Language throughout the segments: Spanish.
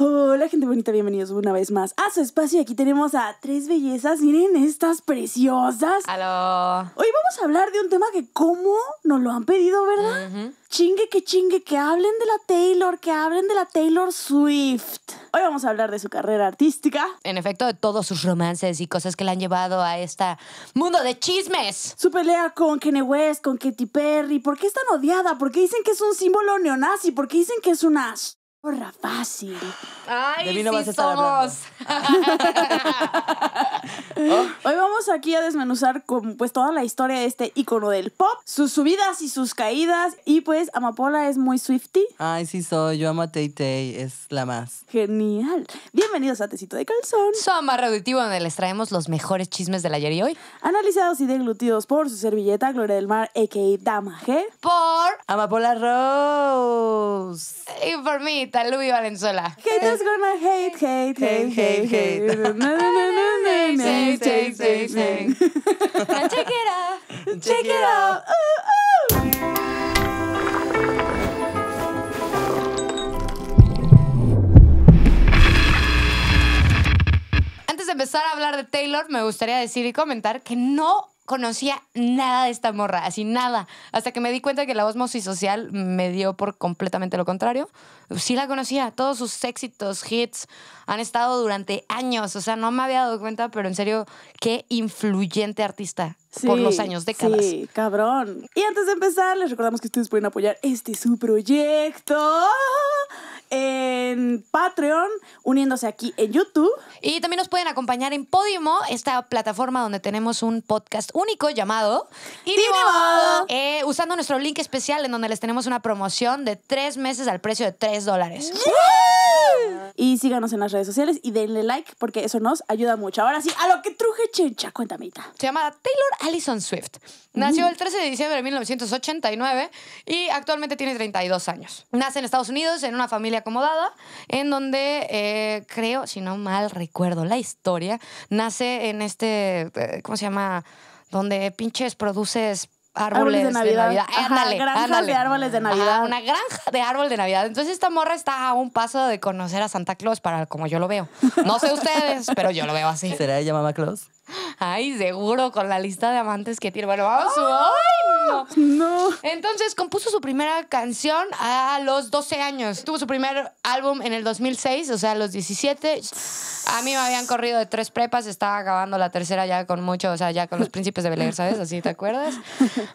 Hola gente bonita, bienvenidos una vez más a su espacio. Aquí tenemos a tres bellezas. Miren estas preciosas. Aló. Hoy vamos a hablar de un tema que como nos lo han pedido, ¿verdad? Chingue que chingue, que hablen de la Taylor, que hablen de la Taylor Swift. Hoy vamos a hablar de su carrera artística. En efecto, de todos sus romances y cosas que la han llevado a este mundo de chismes. Su pelea con Kanye West, con Katy Perry. ¿Por qué es tan odiada? ¿Por qué dicen que es un símbolo neonazi? ¿Por qué dicen que es un Porra fácil. Ay, sí somos. Oh. Hoy vamos aquí a desmenuzar pues toda la historia de este icono del pop, sus subidas y sus caídas y pues Amapola es muy Swifty. Ay, sí soy, yo amo a Tay es la más. Genial. Bienvenidos a Tecito de Calzón. Su amarre auditivo donde les traemos los mejores chismes del ayer y hoy. Analizados y deglutidos por su servilleta Gloria del Mar, a.k.a. Dama G. Por Amapola Rose. Y eh, por mí, Luis Valenzuela. Haters gonna hate, hate, hate, hate, hate. Hate, hate, hate, hate. Take it out. Check it out. Antes de empezar a hablar de Taylor, me gustaría decir y comentar que no conocía nada de esta morra, así nada. Hasta que me di cuenta que la osmosis social me dio por completamente lo contrario. Sí la conocía, todos sus éxitos, hits, han estado durante años. O sea, no me había dado cuenta, pero en serio, qué influyente artista por los años, décadas. Sí, cabrón. Y antes de empezar, les recordamos que ustedes pueden apoyar este su proyecto en Patreon, uniéndose aquí en YouTube. Y también nos pueden acompañar en Podimo, esta plataforma donde tenemos un podcast único llamado Inimo, eh, usando nuestro link especial en donde les tenemos una promoción de tres meses al precio de tres dólares. Y síganos en las redes sociales y denle like porque eso nos ayuda mucho. Ahora sí, a lo que truje chincha, cuéntame. Se llama Taylor Allison Swift. Nació mm. el 13 de diciembre de 1989 y actualmente tiene 32 años. Nace en Estados Unidos en una familia acomodada en donde eh, creo, si no mal recuerdo la historia, nace en este, eh, ¿cómo se llama? Donde pinches produces árboles, de Navidad. De de árboles de Navidad. una granja de árbol de Navidad. Entonces esta morra está a un paso de conocer a Santa Claus para como yo lo veo. No sé ustedes, pero yo lo veo así. ¿Será ella mamá Claus? Ay, seguro con la lista de amantes que tiene. Bueno, vamos. ¡Ah! ¡Ay, no! Entonces compuso su primera canción a los 12 años. Tuvo su primer álbum en el 2006, o sea, a los 17. A mí me habían corrido de tres prepas, estaba acabando la tercera ya con mucho, o sea, ya con los príncipes de Belén, ¿sabes? Así, ¿te acuerdas?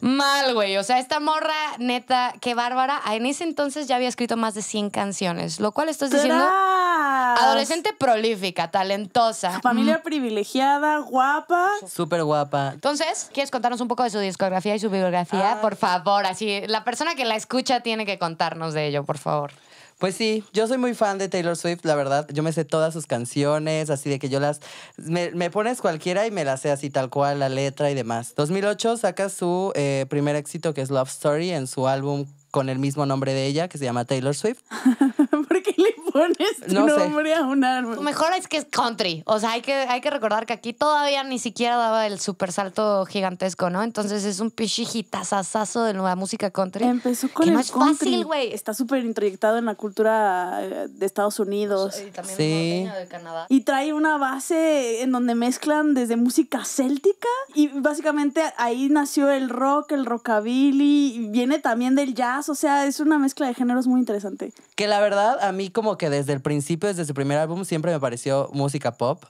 Mal, güey. O sea, esta morra, neta, qué bárbara. Ah, en ese entonces ya había escrito más de 100 canciones, lo cual estás diciendo. Adolescente prolífica, talentosa. Familia mm. privilegiada, guau guapa. Súper guapa. Entonces, ¿quieres contarnos un poco de su discografía y su biografía? Por favor, así, la persona que la escucha tiene que contarnos de ello, por favor. Pues sí, yo soy muy fan de Taylor Swift, la verdad. Yo me sé todas sus canciones, así de que yo las... Me, pones cualquiera y me las sé así tal cual, la letra y demás. 2008 saca su eh, primer éxito que es Love Story en su álbum con el mismo nombre de ella, que se llama Taylor Swift. ¿Por qué le Este no nombre sé. a un árbol? Mejor es que es country. O sea, hay que, hay que recordar que aquí todavía ni siquiera daba el super salto gigantesco, ¿no? Entonces es un pichijitazazazo de nueva música country. Empezó con el no es fácil, güey. Está súper introyectado en la cultura eh, de Estados Unidos. Y también sí. de Canadá. Y trae una base en donde mezclan desde música céltica y básicamente ahí nació el rock, el rockabilly, y viene también del jazz, o sea, es una mezcla de géneros muy interesante. Que la verdad a mí como que que desde el principio, desde su primer álbum, siempre me pareció música pop.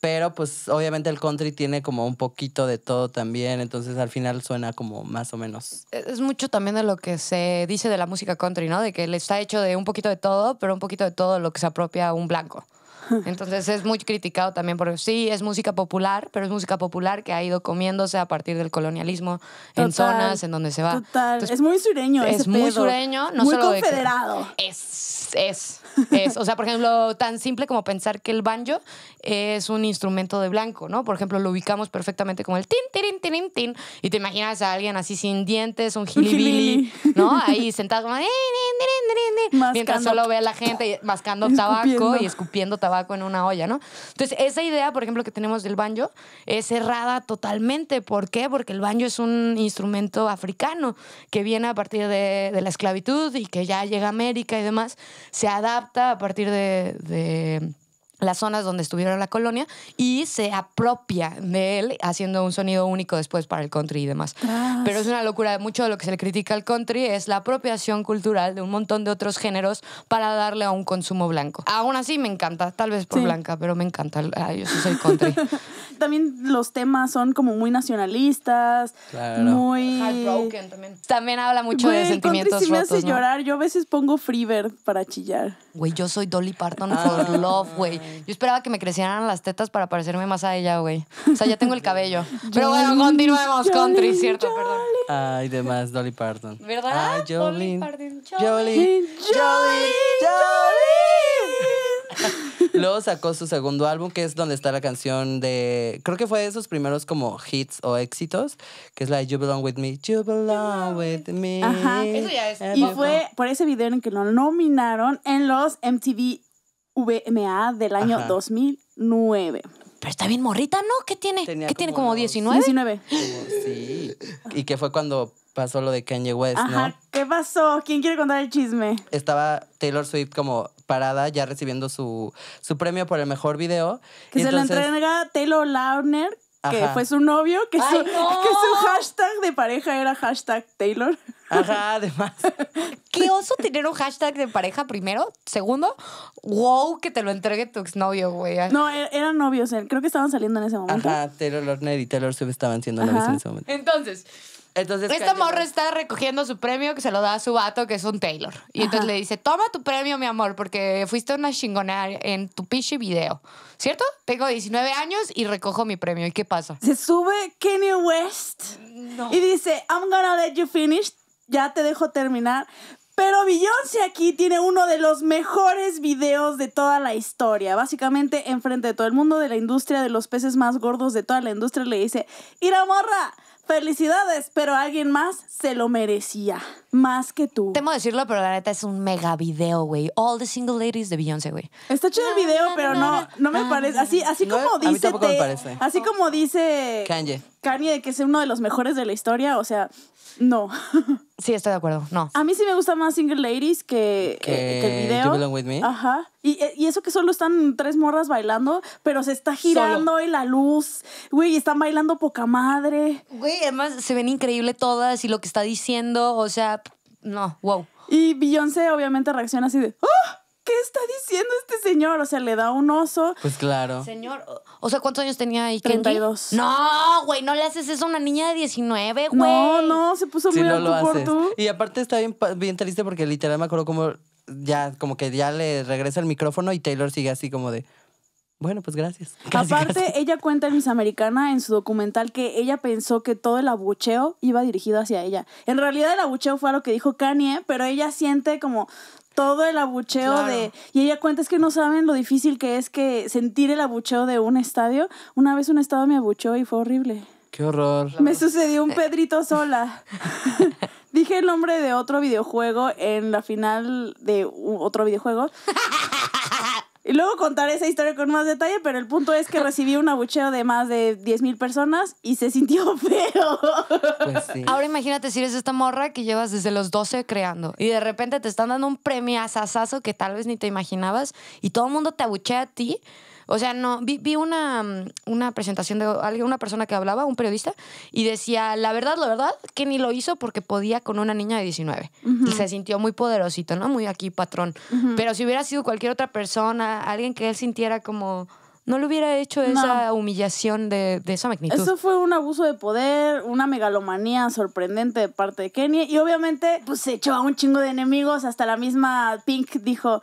Pero pues obviamente el country tiene como un poquito de todo también, entonces al final suena como más o menos. Es mucho también de lo que se dice de la música country, ¿no? De que le está hecho de un poquito de todo, pero un poquito de todo lo que se apropia a un blanco. Entonces es muy criticado también porque sí, es música popular, pero es música popular que ha ido comiéndose a partir del colonialismo en zonas en donde se va. Total. es muy sureño. Es muy sureño, no solo confederado. es, es, es. O sea, por ejemplo, tan simple como pensar que el banjo es un instrumento de blanco, ¿no? Por ejemplo, lo ubicamos perfectamente como el tin, tin, tin, tin, y te imaginas a alguien así sin dientes, un gilibili, ¿no? Ahí sentado Mientras solo ve a la gente mascando tabaco y escupiendo tabaco con una olla, ¿no? Entonces, esa idea, por ejemplo, que tenemos del banjo, es cerrada totalmente. ¿Por qué? Porque el banjo es un instrumento africano que viene a partir de, la esclavitud y que ya llega a América y demás. Se adapta a partir de las zonas donde estuvieron la colonia y se apropia de él haciendo un sonido único después para el country y demás. Ah, pero es una locura, mucho de lo que se le critica al country es la apropiación cultural de un montón de otros géneros para darle a un consumo blanco. Aún así me encanta, tal vez por blanca, pero me encanta. yo soy country. también los temas son como muy nacionalistas, muy heartbroken también. También habla mucho de sentimientos me hace llorar, yo a veces pongo Freebird para chillar. Güey, yo soy Dolly Parton ah. for love, güey. Yo esperaba que me crecieran las tetas para parecerme más a ella, güey. O sea, ya tengo el cabello. Pero bueno, continuemos, country, ¿cierto? Perdón. Ay, demás, Dolly Parton. ¿Verdad? Ay, Dolly Parton. Jolly. Jolly. Luego sacó su segundo álbum, que es donde está la canción de. Creo que fue de sus primeros como hits o éxitos, que es la You Belong With Me. You Belong With Me. Ajá. Eso ya es. Eh, y fue por ese video en que lo nominaron en los MTV VMA del año 2009. Pero está bien morrita, ¿no? ¿Qué tiene? ¿Qué tiene? ¿Como 19? 19. sí. Y qué fue cuando pasó lo de Kanye West, Ajá. ¿Qué pasó? ¿Quién quiere contar el chisme? Estaba Taylor Swift como parada, ya recibiendo su, su premio por el mejor video. Que se entonces... lo entrega Taylor Lautner, que fue su novio, que, que su hashtag de pareja era hashtag Taylor. Ajá, además. Qué oso tener un hashtag de pareja primero. Segundo, wow, que te lo entregue tu exnovio, güey. No, e-, eran novios, eh. creo que estaban saliendo en ese momento. Ajá, Taylor y Taylor Swift estaban siendo novios en ese momento. Entonces, entonces, Esta morra está recogiendo su premio que se lo da a su vato, que es un Taylor. Y entonces le dice, toma tu premio, mi amor, porque fuiste una chingona en tu pinche video. ¿Cierto? Tengo 19 años y recojo mi premio. ¿Y qué pasa? Se sube Kenny West y dice, I'm gonna let you finish ya te dejo terminar. Pero Beyoncé aquí tiene uno de los mejores videos de toda la historia. Básicamente, enfrente de todo el mundo de la industria de los peces más gordos de toda la industria, le dice: ¡Ira morra! Felicidades, pero alguien más se lo merecía. Más que tú. Temo decirlo, pero la neta es un mega video, güey. All the single ladies de Beyoncé, güey. Está chido el video, pero no, no me parece. Así, así como dice. Así como dice. Kanye. Kanye, que es uno de los mejores de la historia. O sea, no. Sí, estoy de acuerdo. No. A mí sí me gusta más Single Ladies que, el video. You With Me. Ajá. Eh, y, eso que solo están tres morras bailando, pero se está girando y la luz. Güey, están bailando poca madre. Güey, además se ven increíble todas y lo que está diciendo. O sea, no, wow. Y Beyoncé obviamente reacciona así de. ¡Ah! ¿qué está diciendo este señor? O sea, le da un oso. Pues claro. Señor, o sea, ¿cuántos años tenía ahí? 32. No, güey, no le haces eso a una niña de 19, güey. No, no, se puso muy no alto por tú. Y aparte está bien, triste porque literal me acuerdo como ya, como que ya le regresa el micrófono y Taylor sigue así como de... Bueno, pues gracias. Aparte, ella cuenta en Miss Americana en su documental que ella pensó que todo el abucheo iba dirigido hacia ella. En realidad el abucheo fue a lo que dijo Kanye, pero ella siente como todo el abucheo de... Y ella cuenta, es que no saben lo difícil que es que sentir el abucheo de un estadio. Una vez un estadio me abucheó y fue horrible. Qué horror. Me sucedió un Pedrito sola. Dije el nombre de otro videojuego en la final de otro videojuego. Y luego contaré esa historia con más detalle, pero el punto es que recibí un abucheo de más de 10.000 personas y se sintió feo. Pues Ahora imagínate si eres esta morra que llevas desde los 12 creando y de repente te están dando un premio sasazo que tal vez ni te imaginabas y todo el mundo te abuchea a ti. O sea, no, vi, una, mm, una presentación de una persona que hablaba, un periodista, y decía, la verdad, la verdad, que ni lo hizo porque podía con una niña de 19. Y se sintió muy poderosito, ¿no? Muy aquí patrón. Pero si hubiera sido cualquier otra persona, alguien que él sintiera como no le hubiera hecho esa humillación de, esa magnitud. Eso fue un abuso de poder, una megalomanía sorprendente de parte de Kenny. Y obviamente, pues se echó a un chingo de enemigos. Hasta la misma Pink dijo.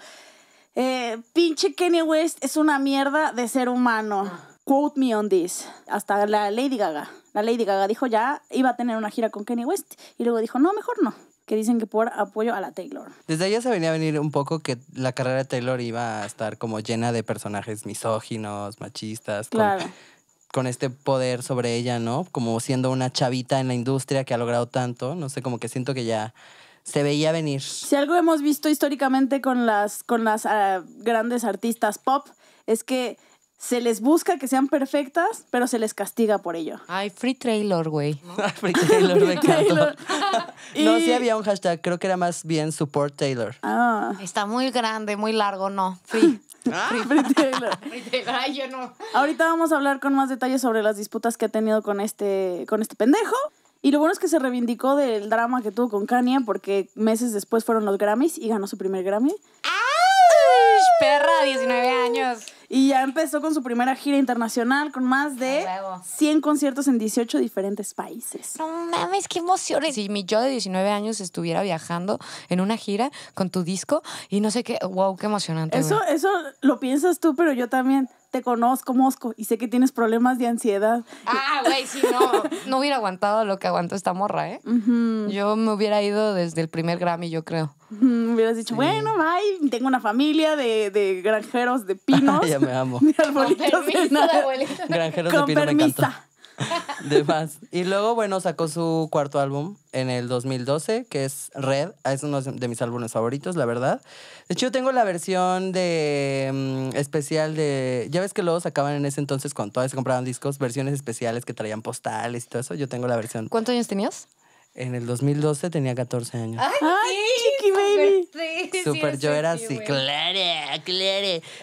Eh, pinche Kanye West es una mierda de ser humano. Ah. Quote me on this. Hasta la Lady Gaga. La Lady Gaga dijo ya iba a tener una gira con Kanye West y luego dijo, no, mejor no. Que dicen que por apoyo a la Taylor. Desde allá se venía a venir un poco que la carrera de Taylor iba a estar como llena de personajes misóginos, machistas. Claro. Con con este poder sobre ella, ¿no? Como siendo una chavita en la industria que ha logrado tanto, no sé, como que siento que ya se veía venir. Si algo hemos visto históricamente con las, con las ah, grandes artistas pop es que se les busca que sean perfectas, pero se les castiga por ello. Ay, Free Trailer, güey. free trailer, free Taylor. No, sí había un hashtag, creo que era más bien Support Taylor. Ah. Está muy grande, muy largo, no. Free. Ah. Free, trailer. Ay, yo no. Ahorita vamos a hablar con más detalles sobre las disputas que ha tenido con este, con este pendejo. Y lo bueno es que se reivindicó del drama que tuvo con Kanye porque meses después fueron los Grammys y ganó su primer Grammy. ¡Ay! Perra, 19 años. Y ya empezó con su primera gira internacional con más de 100 conciertos en 18 diferentes países. No mames, qué emociones. Si mi yo de 19 años estuviera viajando en una gira con tu disco y no sé qué, wow, qué emocionante. Eso, eso lo piensas tú, pero yo también te conozco, Mosco, y sé que tienes problemas de ansiedad. Ah, güey, si no, no hubiera aguantado lo que aguantó esta morra, ¿eh? Yo me hubiera ido desde el primer Grammy, yo creo. Hubieras dicho, bueno, bye, tengo una familia de, granjeros de pinos. ya me amo. Granjeros de pinos, me encanta. de más. Y luego, bueno, sacó su cuarto álbum en el 2012, que es Red. Ah, es uno de mis álbumes favoritos, la verdad. De hecho, yo tengo la versión de mm, especial de. Ya ves que luego sacaban en ese entonces, cuando todas se compraban discos, versiones especiales que traían postales y todo eso. Yo tengo la versión. ¿Cuántos años tenías? En el 2012 tenía 14 años. ¡Ay, baby! Super, sí, super yo era así, claro,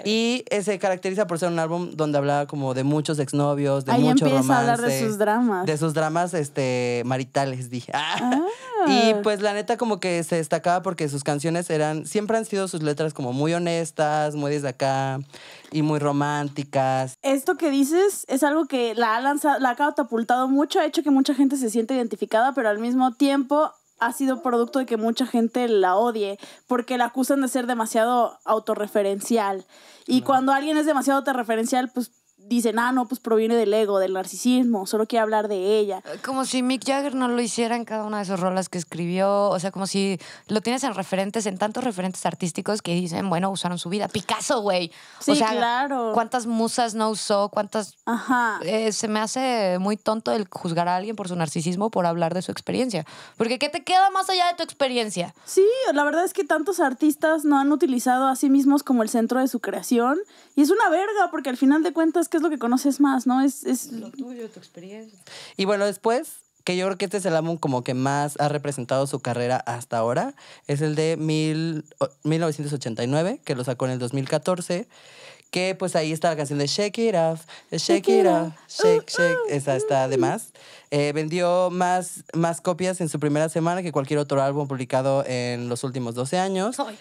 Y eh, se caracteriza por ser un álbum donde hablaba como de muchos exnovios, de Ahí mucho a hablar de sus dramas. De sus dramas este, maritales, dije. Ah. Ah. Y pues la neta como que se destacaba porque sus canciones eran, siempre han sido sus letras como muy honestas, muy desde acá y muy románticas. Esto que dices es algo que la ha lanzado, la ha catapultado mucho, ha hecho que mucha gente se siente identificada, pero al mismo tiempo ha sido producto de que mucha gente la odie, porque la acusan de ser demasiado autorreferencial. Y cuando alguien es demasiado autorreferencial, pues dicen, ah, no, pues proviene del ego, del narcisismo, solo quiere hablar de ella. Eh, como si Mick Jagger no lo hiciera en cada una de sus rolas que escribió, o sea, como si lo tienes en referentes, en tantos referentes artísticos que dicen, bueno, usaron su vida. Picasso, güey. Sí, o sea, claro. ¿cuántas musas no usó? ¿Cuántas... Ajá. Eh, se me hace muy tonto el juzgar a alguien por su narcisismo, por hablar de su experiencia. Porque ¿qué te queda más allá de tu experiencia? Sí, la verdad es que tantos artistas no han utilizado a sí mismos como el centro de su creación. Y es una verga, porque al final de cuentas, es lo que conoces más, ¿no? Es, es... lo tuyo, tu experiencia. Y bueno, después, que yo creo que este es el álbum como que más ha representado su carrera hasta ahora, es el de 1989, que lo sacó en el 2014 que pues ahí está la canción de Shake It Off, Shake It Off, Shake, ah, Shake, esa ah, está ah. de más. Eh, vendió más, más copias en su primera semana que cualquier otro álbum publicado en los últimos 12 años. Ay,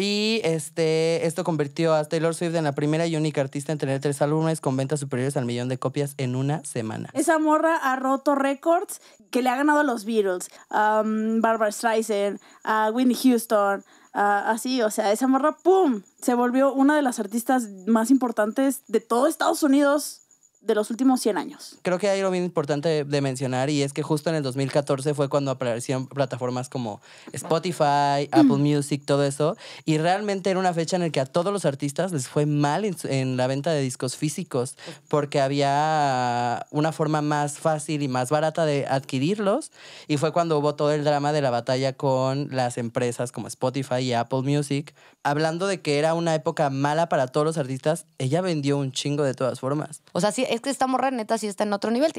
y este, esto convirtió a Taylor Swift en la primera y única artista en tener tres álbumes con ventas superiores al millón de copias en una semana. Esa morra ha roto récords que le ha ganado a los Beatles, a um, Barbara Streisand, a Whitney Houston, así, o sea, esa morra, ¡pum! Se volvió una de las artistas más importantes de todo Estados Unidos de los últimos 100 años. Creo que hay algo bien importante de, mencionar y es que justo en el 2014 fue cuando aparecieron plataformas como Spotify, Apple Music, todo eso. Y realmente era una fecha en la que a todos los artistas les fue mal en, en, la venta de discos físicos porque había una forma más fácil y más barata de adquirirlos. Y fue cuando hubo todo el drama de la batalla con las empresas como Spotify y Apple Music. Hablando de que era una época mala para todos los artistas, ella vendió un chingo de todas formas. O sea, sí, es que está morra neta está en otro nivel.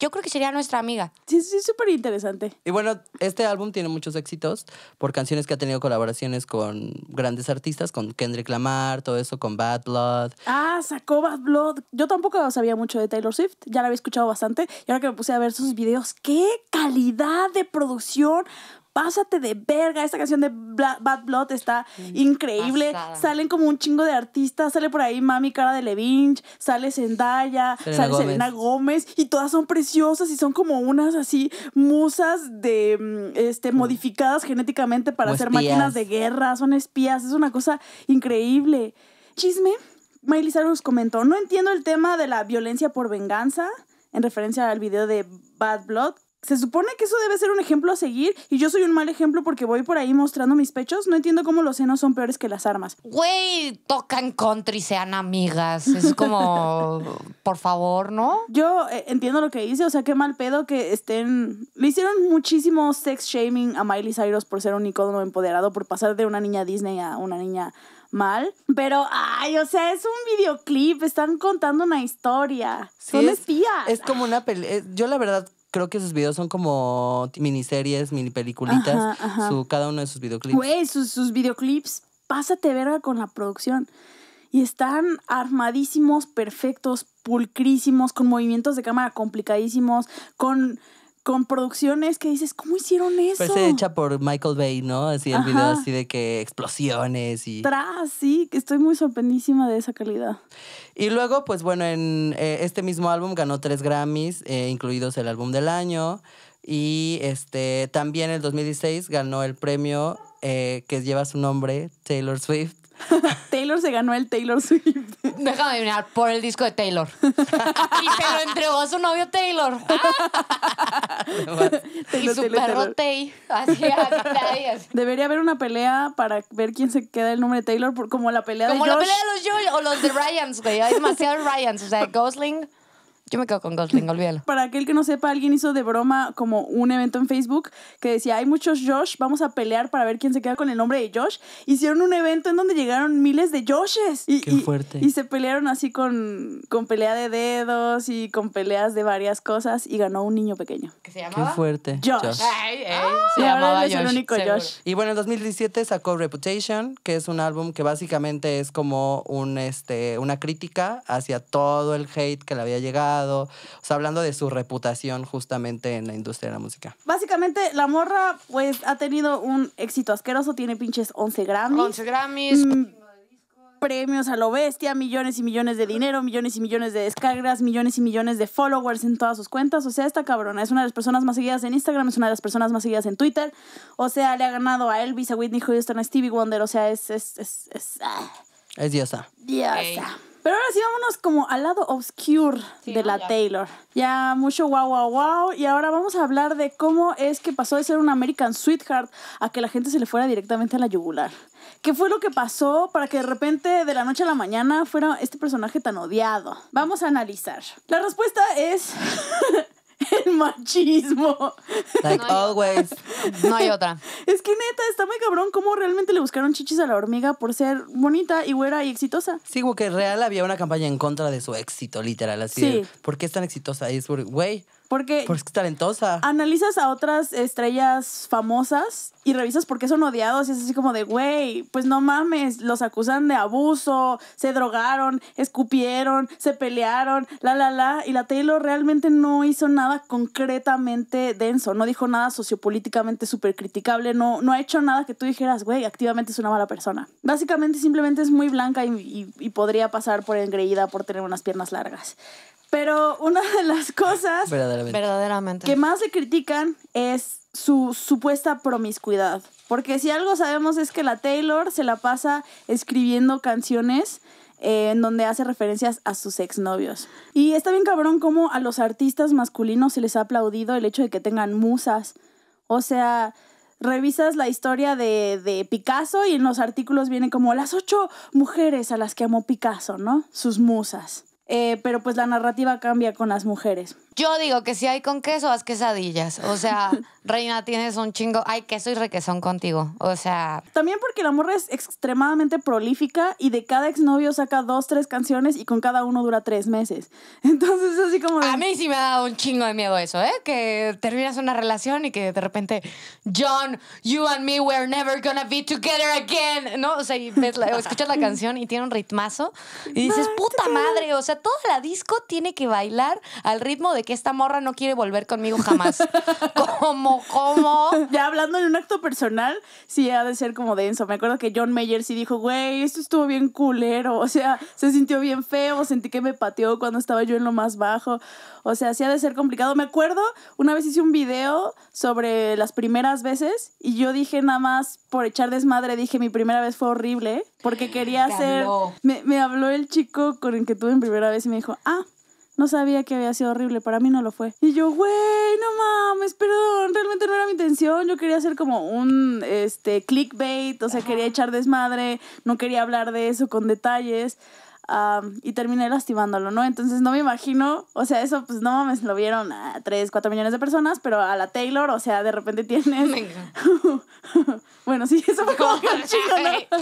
yo creo que sería nuestra amiga. Sí, sí, súper interesante. Y bueno, este álbum tiene muchos éxitos por canciones que ha tenido colaboraciones con grandes artistas, con Kendrick Lamar, todo eso, con Bad Blood. Ah, sacó Bad Blood. Yo tampoco sabía mucho de Taylor Swift, ya la había escuchado bastante. Y ahora que me puse a ver sus videos, qué calidad de producción pásate de verga. Esta canción de Bad Blood está increíble. Salen como un chingo de artistas. Sale por ahí Mami Cara de Levinch, sale Zendaya, sale Selena Gómez. Y todas son preciosas y son como unas así musas de mm, este, mm. modificadas genéticamente para hacer máquinas de guerra. Son espías. Es una cosa increíble. Chisme. Miley Cyrus comentó, no entiendo el tema de la violencia por venganza, en referencia al video de Bad Blood, se supone que eso debe ser un ejemplo a seguir y yo soy un mal ejemplo porque voy por ahí mostrando mis pechos. No entiendo cómo los senos son peores que las armas. Güey, tocan contra y sean amigas. Es como, por favor, ¿no? Yo eh, entiendo lo que dice, o sea, qué mal pedo que estén... Me hicieron muchísimo sex shaming a Miley Cyrus por ser un icono empoderado, por pasar de una niña Disney a una niña mal, pero ay, o sea, es un videoclip, están contando una historia, son espías. Es como una pelea, eh, yo la verdad creo que sus videos son como miniseries, mini peliculitas, cada uno de sus videoclips. Güey, sus, sus videoclips, pásate verga con la producción. Y están armadísimos, perfectos, pulcrísimos, con movimientos de cámara complicadísimos, con con producciones que dices, ¿cómo hicieron eso? Parece hecha por Michael Bay, ¿no? Así el video así de que explosiones y... Tras, sí, que estoy muy sorprendísima de esa calidad. Y luego, pues bueno, en eh, este mismo álbum ganó tres Grammys, eh, incluidos el álbum del año. Y este, también el 2016 ganó el premio eh, que lleva su nombre, Taylor Swift, Taylor se ganó el Taylor Swift. Déjame mirar por el disco de Taylor. y se lo entregó a su novio Taylor. y su perro Tay. Así, así, Debería haber una pelea para ver quién se queda el nombre de Taylor, como la pelea de de Como la pelea de los Joy o los de Ryans, güey. Hay demasiados Ryans. O sea, Gosling. Yo me quedo con Gosling, olvídalo. Para aquel que no sepa, alguien hizo de broma como un evento en Facebook que decía, hay muchos Josh, vamos a pelear para ver quién se queda con el nombre de Josh. Hicieron un evento en donde llegaron miles de Joshes. Y, Qué fuerte. Y, se pelearon así con, con pelea de dedos y con peleas de varias cosas y ganó un niño pequeño. ¿Qué se llamaba? fuerte. Josh. Ah, se llamaba el único Josh. Y bueno, en 2017 sacó Reputation, que es un álbum que básicamente es como un, este, una crítica hacia todo el hate que le había llegado o sea, hablando de su reputación justamente en la industria de la música. Básicamente, la morra, pues, ha tenido un éxito asqueroso. Tiene pinches 11 Grammys. 11 Grammys. Mm, premios a lo bestia, millones y millones de dinero, millones y millones de descargas, millones y millones de followers en todas sus cuentas. O sea, esta cabrona es una de las personas más seguidas en Instagram, es una de las personas más seguidas en Twitter. O sea, le ha ganado a Elvis, a Whitney Houston, a Stevie Wonder. O sea, es. Es, es, es, ah. es diosa. Diosa. Pero ahora sí vámonos como al lado obscure de la Taylor. Ya mucho wow, wow, wow. Y ahora vamos a hablar de cómo es que pasó de ser un American Sweetheart a que la gente se le fuera directamente a la yugular. ¿Qué fue lo que pasó para que de repente de la noche a la mañana fuera este personaje tan odiado? Vamos a analizar. La respuesta es... el machismo. Like always. No hay otra. Es que neta, está muy cabrón cómo realmente le buscaron chichis a la hormiga por ser bonita y güera y exitosa. Sí, porque que real había una campaña en contra de su éxito, literal, así. porque De, ¿Por qué es tan exitosa? Y es por, güey, porque, es talentosa. Analizas a otras estrellas famosas y revisas por qué son odiados y es así como de, güey, pues no mames, los acusan de abuso, se drogaron, escupieron, se pelearon, la, la, la. Y la Taylor realmente no hizo nada concretamente denso, no dijo nada sociopolíticamente súper criticable, no, no ha hecho nada que tú dijeras, güey, activamente es una mala persona. Básicamente simplemente es muy blanca y podría pasar por engreída por tener unas piernas largas. Pero una de las ah, cosas verdaderamente. que más le critican es su supuesta promiscuidad. Porque si algo sabemos es que la Taylor se la pasa escribiendo canciones eh, en donde hace referencias a sus exnovios. Y está bien cabrón cómo a los artistas masculinos se les ha aplaudido el hecho de que tengan musas. O sea, revisas la historia de, de, Picasso y en los artículos vienen como las ocho mujeres a las que amó Picasso, ¿no? Sus musas. Eh, pero pues la narrativa cambia con las mujeres. Yo digo que si hay con queso, haz quesadillas. O sea, reina, tienes un chingo. Ay, queso y requesón contigo. O sea. También porque la morra es extremadamente prolífica y de cada exnovio saca dos, tres canciones y con cada uno dura tres meses. Entonces, así como. A mí sí me ha dado un chingo de miedo eso, ¿eh? Que terminas una relación y que de repente, John, you and me, we're never gonna be together again. ¿No? O sea, escuchas la canción y tiene un ritmazo y dices, puta madre. O sea, toda la disco tiene que bailar al ritmo de que esta morra no quiere volver conmigo jamás. Como ¿Cómo? Ya hablando en un acto personal, sí ha de ser como denso. Me acuerdo que John Mayer sí dijo, güey, esto estuvo bien culero. O sea, se sintió bien feo, sentí que me pateó cuando estaba yo en lo más bajo. O sea, sí ha de ser complicado. Me acuerdo, una vez hice un video sobre las primeras veces y yo dije nada más por echar desmadre, dije mi primera vez fue horrible porque quería hacer... Me, habló el chico con el que tuve mi primera vez y me dijo, ah, no sabía que había sido horrible, para mí no lo fue. Y yo, güey, no mames, perdón, realmente no era mi intención. Yo quería hacer como un este clickbait, o sea, quería echar desmadre, no quería hablar de eso con detalles y terminé lastimándolo, ¿no? Entonces no me imagino, o sea, eso pues no mames, lo vieron a 3, 4 millones de personas, pero a la Taylor, o sea, de repente tienen bueno, sí, eso fue como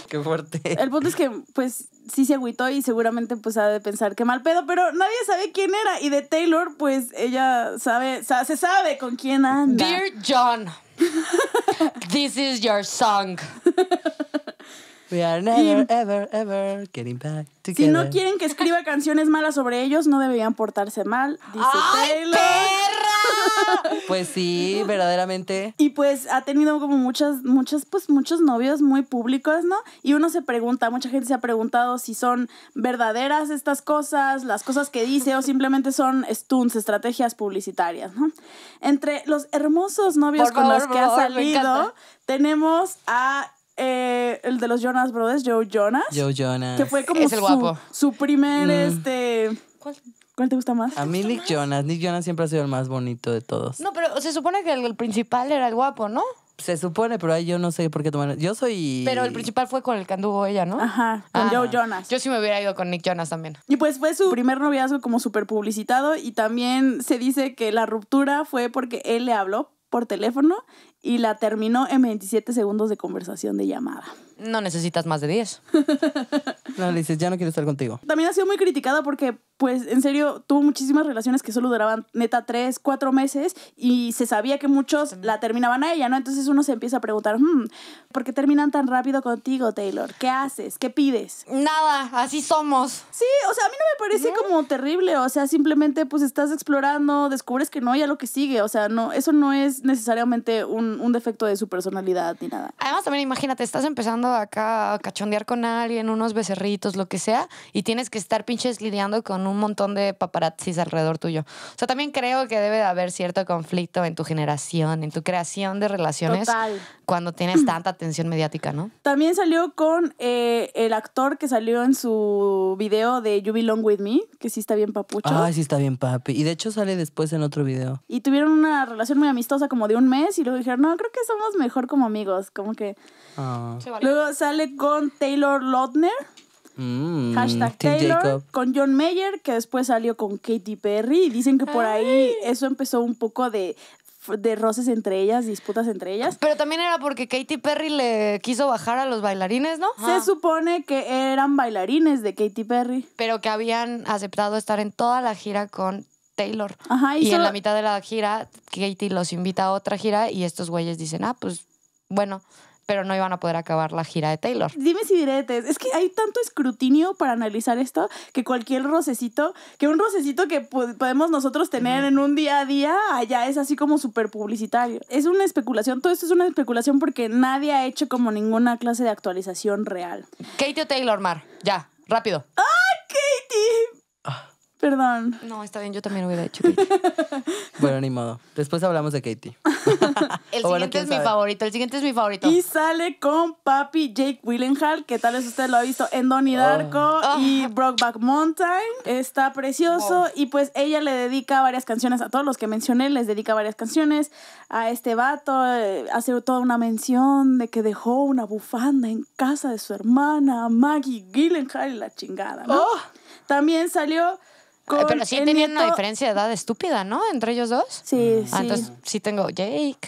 Qué fuerte. El punto es que pues sí se agüitó y seguramente pues ha de pensar Qué mal pedo, pero nadie sabe quién era y de Taylor pues ella sabe, se sabe con quién anda. Dear John, this is your song. We are never, ever, ever getting back together. Si no quieren que escriba canciones malas sobre ellos, no deberían portarse mal, dice ¡Ay, Perra! Pues sí, verdaderamente. Y pues ha tenido como muchas, muchas, pues muchos novios muy públicos, ¿no? Y uno se pregunta, mucha gente se ha preguntado si son verdaderas estas cosas, las cosas que dice, o simplemente son stunts, estrategias publicitarias, ¿no? Entre los hermosos novios con los que ha salido, tenemos a eh, el de los Jonas Brothers, Joe Jonas. Joe Jonas. Que fue como el su, guapo. su primer, mm. este... ¿Cuál? te gusta más? A mí Nick Jonas. Nick Jonas siempre ha sido el más bonito de todos. No, pero se supone que el, principal era el guapo, ¿no? Se supone, pero ahí yo no sé por qué tomar. Yo soy. Pero el principal fue con el que anduvo ella, ¿no? Ajá, con ah, Joe Jonas. Yo sí me hubiera ido con Nick Jonas también. Y pues fue su primer noviazgo como súper publicitado. Y también se dice que la ruptura fue porque él le habló por teléfono y la terminó en 27 segundos de conversación de llamada no necesitas más de 10. no, le dices, ya no quiero estar contigo. También ha sido muy criticada porque, pues, en serio, tuvo muchísimas relaciones que solo duraban neta 3, 4 meses y se sabía que muchos la terminaban a ella, ¿no? Entonces uno se empieza a preguntar, hmm, ¿por qué terminan tan rápido contigo, Taylor? ¿Qué haces? ¿Qué pides? Nada, así somos. Sí, o sea, a mí no me parece como terrible, o sea, simplemente pues estás explorando, descubres que no, ya lo que sigue, o sea, no, eso no es necesariamente un defecto de su personalidad ni nada. Además, también imagínate, estás empezando acá cachondear con alguien, unos becerritos, lo que sea, y tienes que estar pinches lidiando con un montón de paparazzis alrededor tuyo. O sea, también creo que debe de haber cierto conflicto en tu generación, en tu creación de relaciones cuando tienes tanta atención mediática, ¿no? También salió con eh, el actor que salió en su video de You Belong With Me, que sí está bien papucho. Ah, sí está bien papi. Y de hecho sale después en otro video. Y tuvieron una relación muy amistosa como de un mes y luego dijeron, no, creo que somos mejor como amigos, como que... Ah sale con Taylor Lautner. Mm, hashtag Taylor con John Mayer, que después salió con Katy Perry. Y dicen que por ahí eso empezó un poco de, de roces entre ellas, disputas entre ellas. Pero también era porque Katy Perry le quiso bajar a los bailarines, ¿no? Se supone que eran bailarines de Katy Perry. Pero que habían aceptado estar en toda la gira con Taylor. y, en la mitad de la gira, Katy los invita a otra gira y estos güeyes dicen, ah, pues bueno, pero no iban a poder acabar la gira de Taylor. Dime si diretes, es que hay tanto escrutinio para analizar esto que cualquier rocecito, que un rocecito que podemos nosotros tener en un día a día, allá es así como súper publicitario. Es una especulación, todo esto es una especulación porque nadie ha hecho como ninguna clase de actualización real. Katie o Taylor, Mar, ya, rápido. ¡Ah! Perdón. No, está bien, yo también hubiera hecho bueno, animado Después hablamos de Katie. el siguiente es mi favorito, el siguiente es mi favorito. Y sale con papi Jake Willenhall, que tal vez usted lo ha visto en Donnie oh. Darko ah. y Brokeback Mountain. Está precioso y pues ella le dedica varias canciones a todos los que mencioné, les dedica varias canciones a este vato, eh, hace toda una mención de que dejó una bufanda en casa de su hermana Maggie Willenhall y la chingada, ¿no? Oh. También salió pero sí tenían una diferencia de edad estúpida, ¿no? Entre ellos dos. Sí, mm. sí. Ah, entonces sí tengo Jake.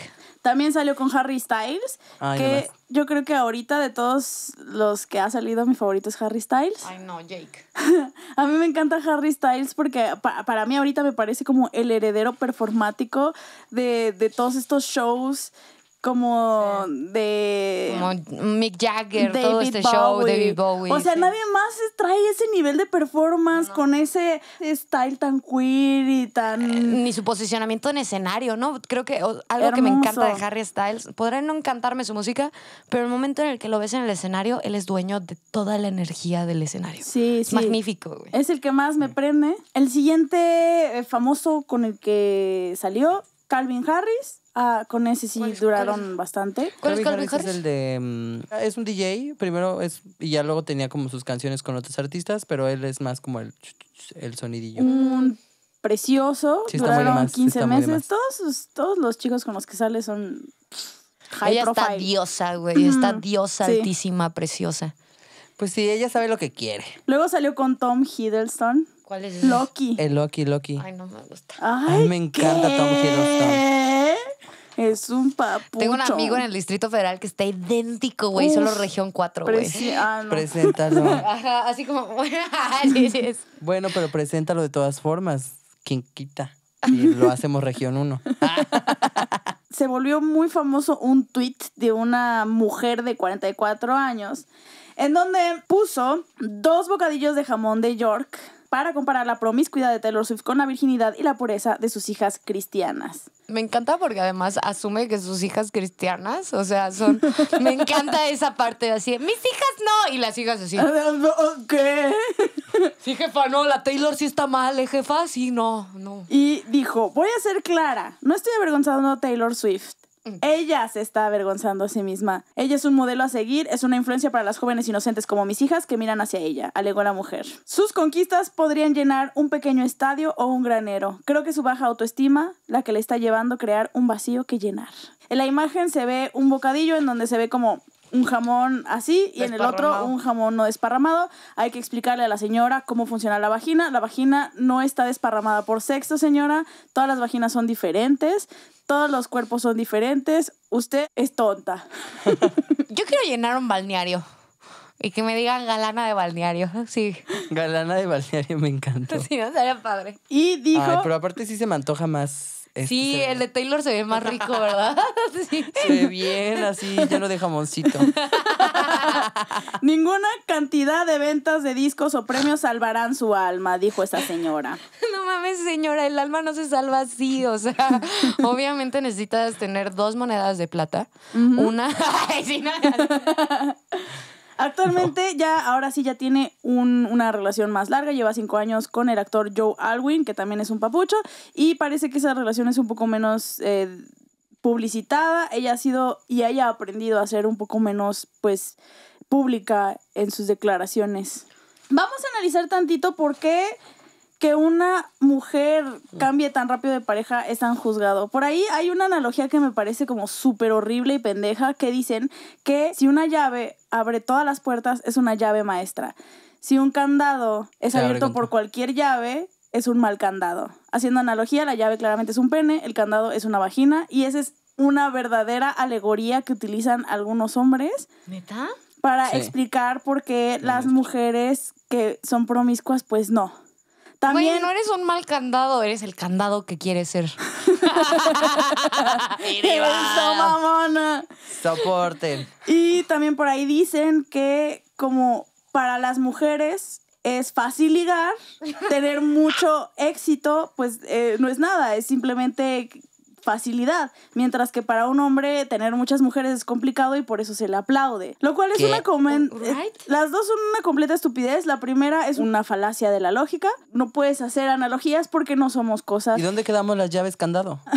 También salió con Harry Styles, que yo creo que ahorita de todos los que ha salido mi favorito es Harry Styles. Ay, no, Jake. a mí me encanta Harry Styles porque para mí ahorita me parece como el heredero performático de, de todos estos shows como de como Mick Jagger, David todo este Bowie. show, Bowie. O sea, nadie más trae ese nivel de performance con ese style tan queer y tan eh, ni su posicionamiento en escenario, ¿no? Creo que algo que me encanta de Harry Styles, podrá no encantarme su música, pero el momento en el que lo ves en el escenario, él es dueño de toda la energía del escenario. Sí, sí. Magnífico, güey. Es el que más me prende. El siguiente eh, famoso con el que salió Calvin Harris Ah, con ese sí duraron bastante. ¿Cuál es el de. Mm, es un DJ, primero es. Y ya luego tenía como sus canciones con otros artistas, pero él es más como el, el sonidillo. Un precioso. duraron 15 meses. Todos, los chicos con los que sale son high Ella está diosa, güey. Está diosa, altísima, preciosa. Pues sí, ella sabe lo que quiere. Luego salió con Tom Hiddleston. ¿Cuál es Loki. El Loki, Loki. Ay, no me gusta. Ay, me encanta Tom Hiddleston es un papucho. Tengo un amigo en el Distrito Federal que está idéntico, güey, solo región 4, güey. Ah, preséntalo. Ajá, así como... bueno, pero preséntalo de todas formas. Quien quita. Y lo hacemos región 1. Se volvió muy famoso un tweet de una mujer de 44 años en donde puso dos bocadillos de jamón de York para comparar la promiscuidad de Taylor Swift con la virginidad y la pureza de sus hijas cristianas. Me encanta porque además asume que sus hijas cristianas, o sea, son... me encanta esa parte de así, mis hijas no, y las hijas así. Ah, ¿Qué? Sí, jefa, no, la Taylor sí está mal, ¿eh, jefa, sí, no, no. Y dijo, voy a ser clara, no estoy avergonzando a Taylor Swift. Mm. Ella se está avergonzando a sí misma. Ella es un modelo a seguir, es una influencia para las jóvenes inocentes como mis hijas que miran hacia ella, alegó la mujer. Sus conquistas podrían llenar un pequeño estadio o un granero. Creo que su baja autoestima, la que le está llevando a crear un vacío que llenar. En la imagen se ve un bocadillo en donde se ve como un jamón así y en el otro un jamón no desparramado. Hay que explicarle a la señora cómo funciona la vagina. La vagina no está desparramada por sexo, señora. Todas las vaginas son diferentes. Todos los cuerpos son diferentes. Usted es tonta. Yo quiero llenar un balneario. Y que me digan galana de balneario, sí. Galana de balneario me encanta. Sí, sería padre. Y dijo... pero aparte sí se me antoja más este sí, el de Taylor se ve más rico, ¿verdad? Se ve bien así, lo de jamoncito. Ninguna cantidad de ventas de discos o premios salvarán su alma, dijo esa señora. No mames, señora, el alma no se salva así. O sea, obviamente necesitas tener dos monedas de plata. Una. Ay, Actualmente ya, ahora sí ya tiene una relación más larga, lleva cinco años con el actor Joe Alwyn, que también es un papucho, y parece que esa relación es un poco menos... Eh, publicitada, ella ha sido y haya aprendido a ser un poco menos, pues, pública en sus declaraciones. Vamos a analizar tantito por qué que una mujer cambie tan rápido de pareja es tan juzgado. Por ahí hay una analogía que me parece como súper horrible y pendeja que dicen que si una llave abre todas las puertas es una llave maestra. Si un candado es abierto por cualquier llave, es un mal candado. Haciendo analogía, la llave claramente es un pene, el candado es una vagina y esa es una verdadera alegoría que utilizan algunos hombres. Para explicar por qué las mujeres que son promiscuas, pues no. También no eres un mal candado, eres el candado que quieres ser. mamona! Soporten. Y también por ahí dicen que como para las mujeres es fácil ligar, tener mucho éxito, pues eh, no es nada, es simplemente facilidad, mientras que para un hombre tener muchas mujeres es complicado y por eso se le aplaude. Lo cual es una comen oh, eh, las dos son una completa estupidez. La primera es una falacia de la lógica. No puedes hacer analogías porque no somos cosas. ¿Y dónde quedamos las llaves candado?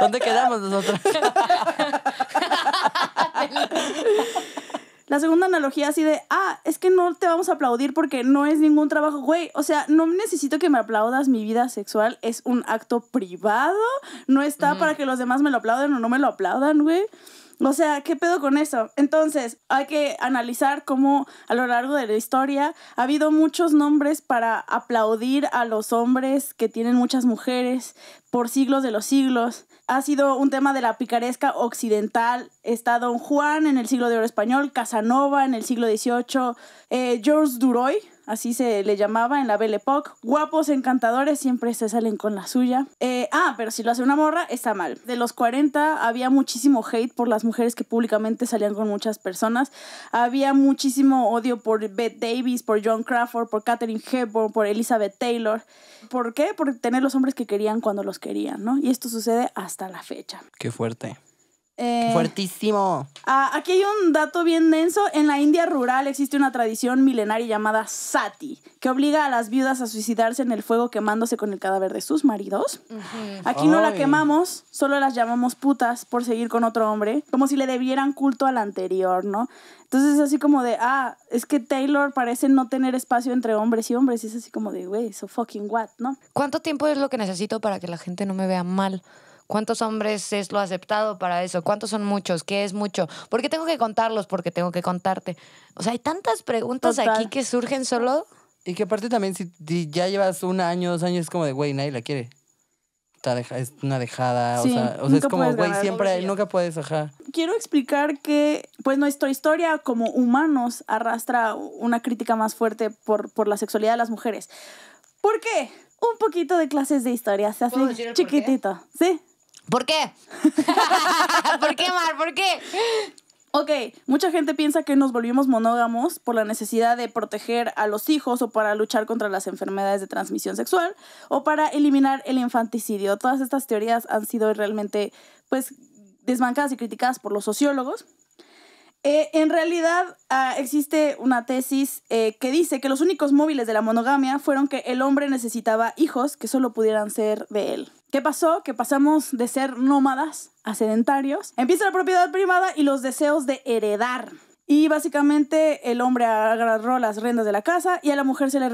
¿Dónde quedamos nosotros? La segunda analogía así de, ah, es que no te vamos a aplaudir porque no es ningún trabajo, güey. O sea, no necesito que me aplaudas mi vida sexual, es un acto privado, no está para que los demás me lo aplaudan o no me lo aplaudan, güey. O sea, ¿qué pedo con eso? Entonces, hay que analizar cómo a lo largo de la historia ha habido muchos nombres para aplaudir a los hombres que tienen muchas mujeres por siglos de los siglos. Ha sido un tema de la picaresca occidental. Está Don Juan en el siglo de oro español, Casanova en el siglo XVIII, eh, George Duroy así se le llamaba en la Belle Époque. Guapos, encantadores, siempre se salen con la suya. Eh, ah, pero si lo hace una morra, está mal. De los 40 había muchísimo hate por las mujeres que públicamente salían con muchas personas. Había muchísimo odio por Bette Davis, por John Crawford, por Catherine Hepburn, por Elizabeth Taylor. ¿Por qué? Por tener los hombres que querían cuando los querían, ¿no? Y esto sucede hasta la fecha. Qué fuerte. Eh, Fuertísimo. Ah, aquí hay un dato bien denso. En la India rural existe una tradición milenaria llamada sati, que obliga a las viudas a suicidarse en el fuego quemándose con el cadáver de sus maridos. Aquí no la quemamos, solo las llamamos putas por seguir con otro hombre, como si le debieran culto al anterior, ¿no? Entonces es así como de, ah, es que Taylor parece no tener espacio entre hombres y hombres. Y es así como de, güey, so fucking what, ¿no? ¿Cuánto tiempo es lo que necesito para que la gente no me vea mal? ¿Cuántos hombres es lo aceptado para eso? ¿Cuántos son muchos? ¿Qué es mucho? ¿Por qué tengo que contarlos? Porque tengo que contarte. O sea, hay tantas preguntas aquí que surgen solo. Y que aparte también, si, ya llevas un año, dos años, es como de, güey, nadie la quiere. es una dejada. o sea, o sea es como, güey, siempre nunca puedes, ajá. Quiero explicar que, pues, nuestra historia como humanos arrastra una crítica más fuerte por, por la sexualidad de las mujeres. ¿Por qué? Un poquito de clases de historia, se hace chiquitito. Sí, ¿Por qué? ¿Por qué, Mar? ¿Por qué? Ok, mucha gente piensa que nos volvimos monógamos por la necesidad de proteger a los hijos o para luchar contra las enfermedades de transmisión sexual o para eliminar el infanticidio. Todas estas teorías han sido realmente, pues, desbancadas y criticadas por los sociólogos. Eh, en realidad ah, existe una tesis eh, que dice que los únicos móviles de la monogamia fueron que el hombre necesitaba hijos que solo pudieran ser de él. ¿Qué pasó? Que pasamos de ser nómadas a sedentarios. Empieza la propiedad privada y los deseos de heredar. Y básicamente el hombre agarró las riendas de la casa y a la mujer se le,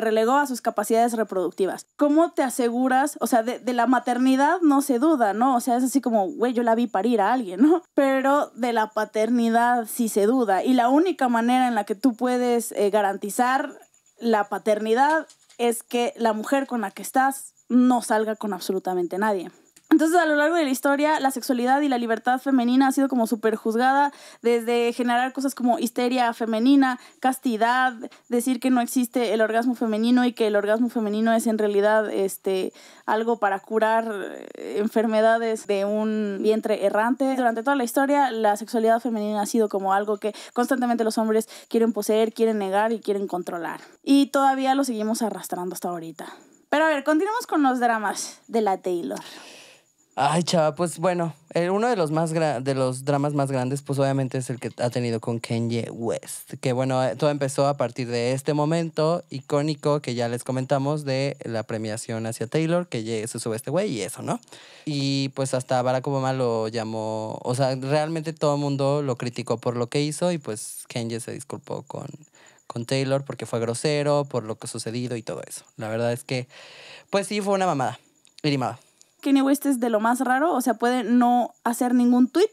relegó a sus capacidades reproductivas. ¿Cómo te aseguras? O sea, de, la maternidad no se duda, ¿no? O sea, es así como, güey, yo la vi parir a alguien, ¿no? Pero de la paternidad sí se duda. Y la única manera en la que tú puedes eh, garantizar la paternidad es que la mujer con la que estás no salga con absolutamente nadie. Entonces, a lo largo de la historia, la sexualidad y la libertad femenina ha sido como súper juzgada, desde generar cosas como histeria femenina, castidad, decir que no existe el orgasmo femenino y que el orgasmo femenino es en realidad este, algo para curar eh, enfermedades de un vientre errante. Durante toda la historia, la sexualidad femenina ha sido como algo que constantemente los hombres quieren poseer, quieren negar y quieren controlar. Y todavía lo seguimos arrastrando hasta ahorita. Pero a ver, continuamos con los dramas de la Taylor. Ay, chava, pues bueno, eh, uno de los, más de los dramas más grandes, pues obviamente es el que ha tenido con Kanye West. Que bueno, eh, todo empezó a partir de este momento icónico que ya les comentamos de la premiación hacia Taylor, que se sube este güey y eso, ¿no? Y pues hasta Barack Obama lo llamó, o sea, realmente todo el mundo lo criticó por lo que hizo y pues Kanye se disculpó con con Taylor porque fue grosero, por lo que ha sucedido y todo eso. La verdad es que, pues sí, fue una mamada. Grimada. Kenny West es de lo más raro, o sea, puede no hacer ningún tweet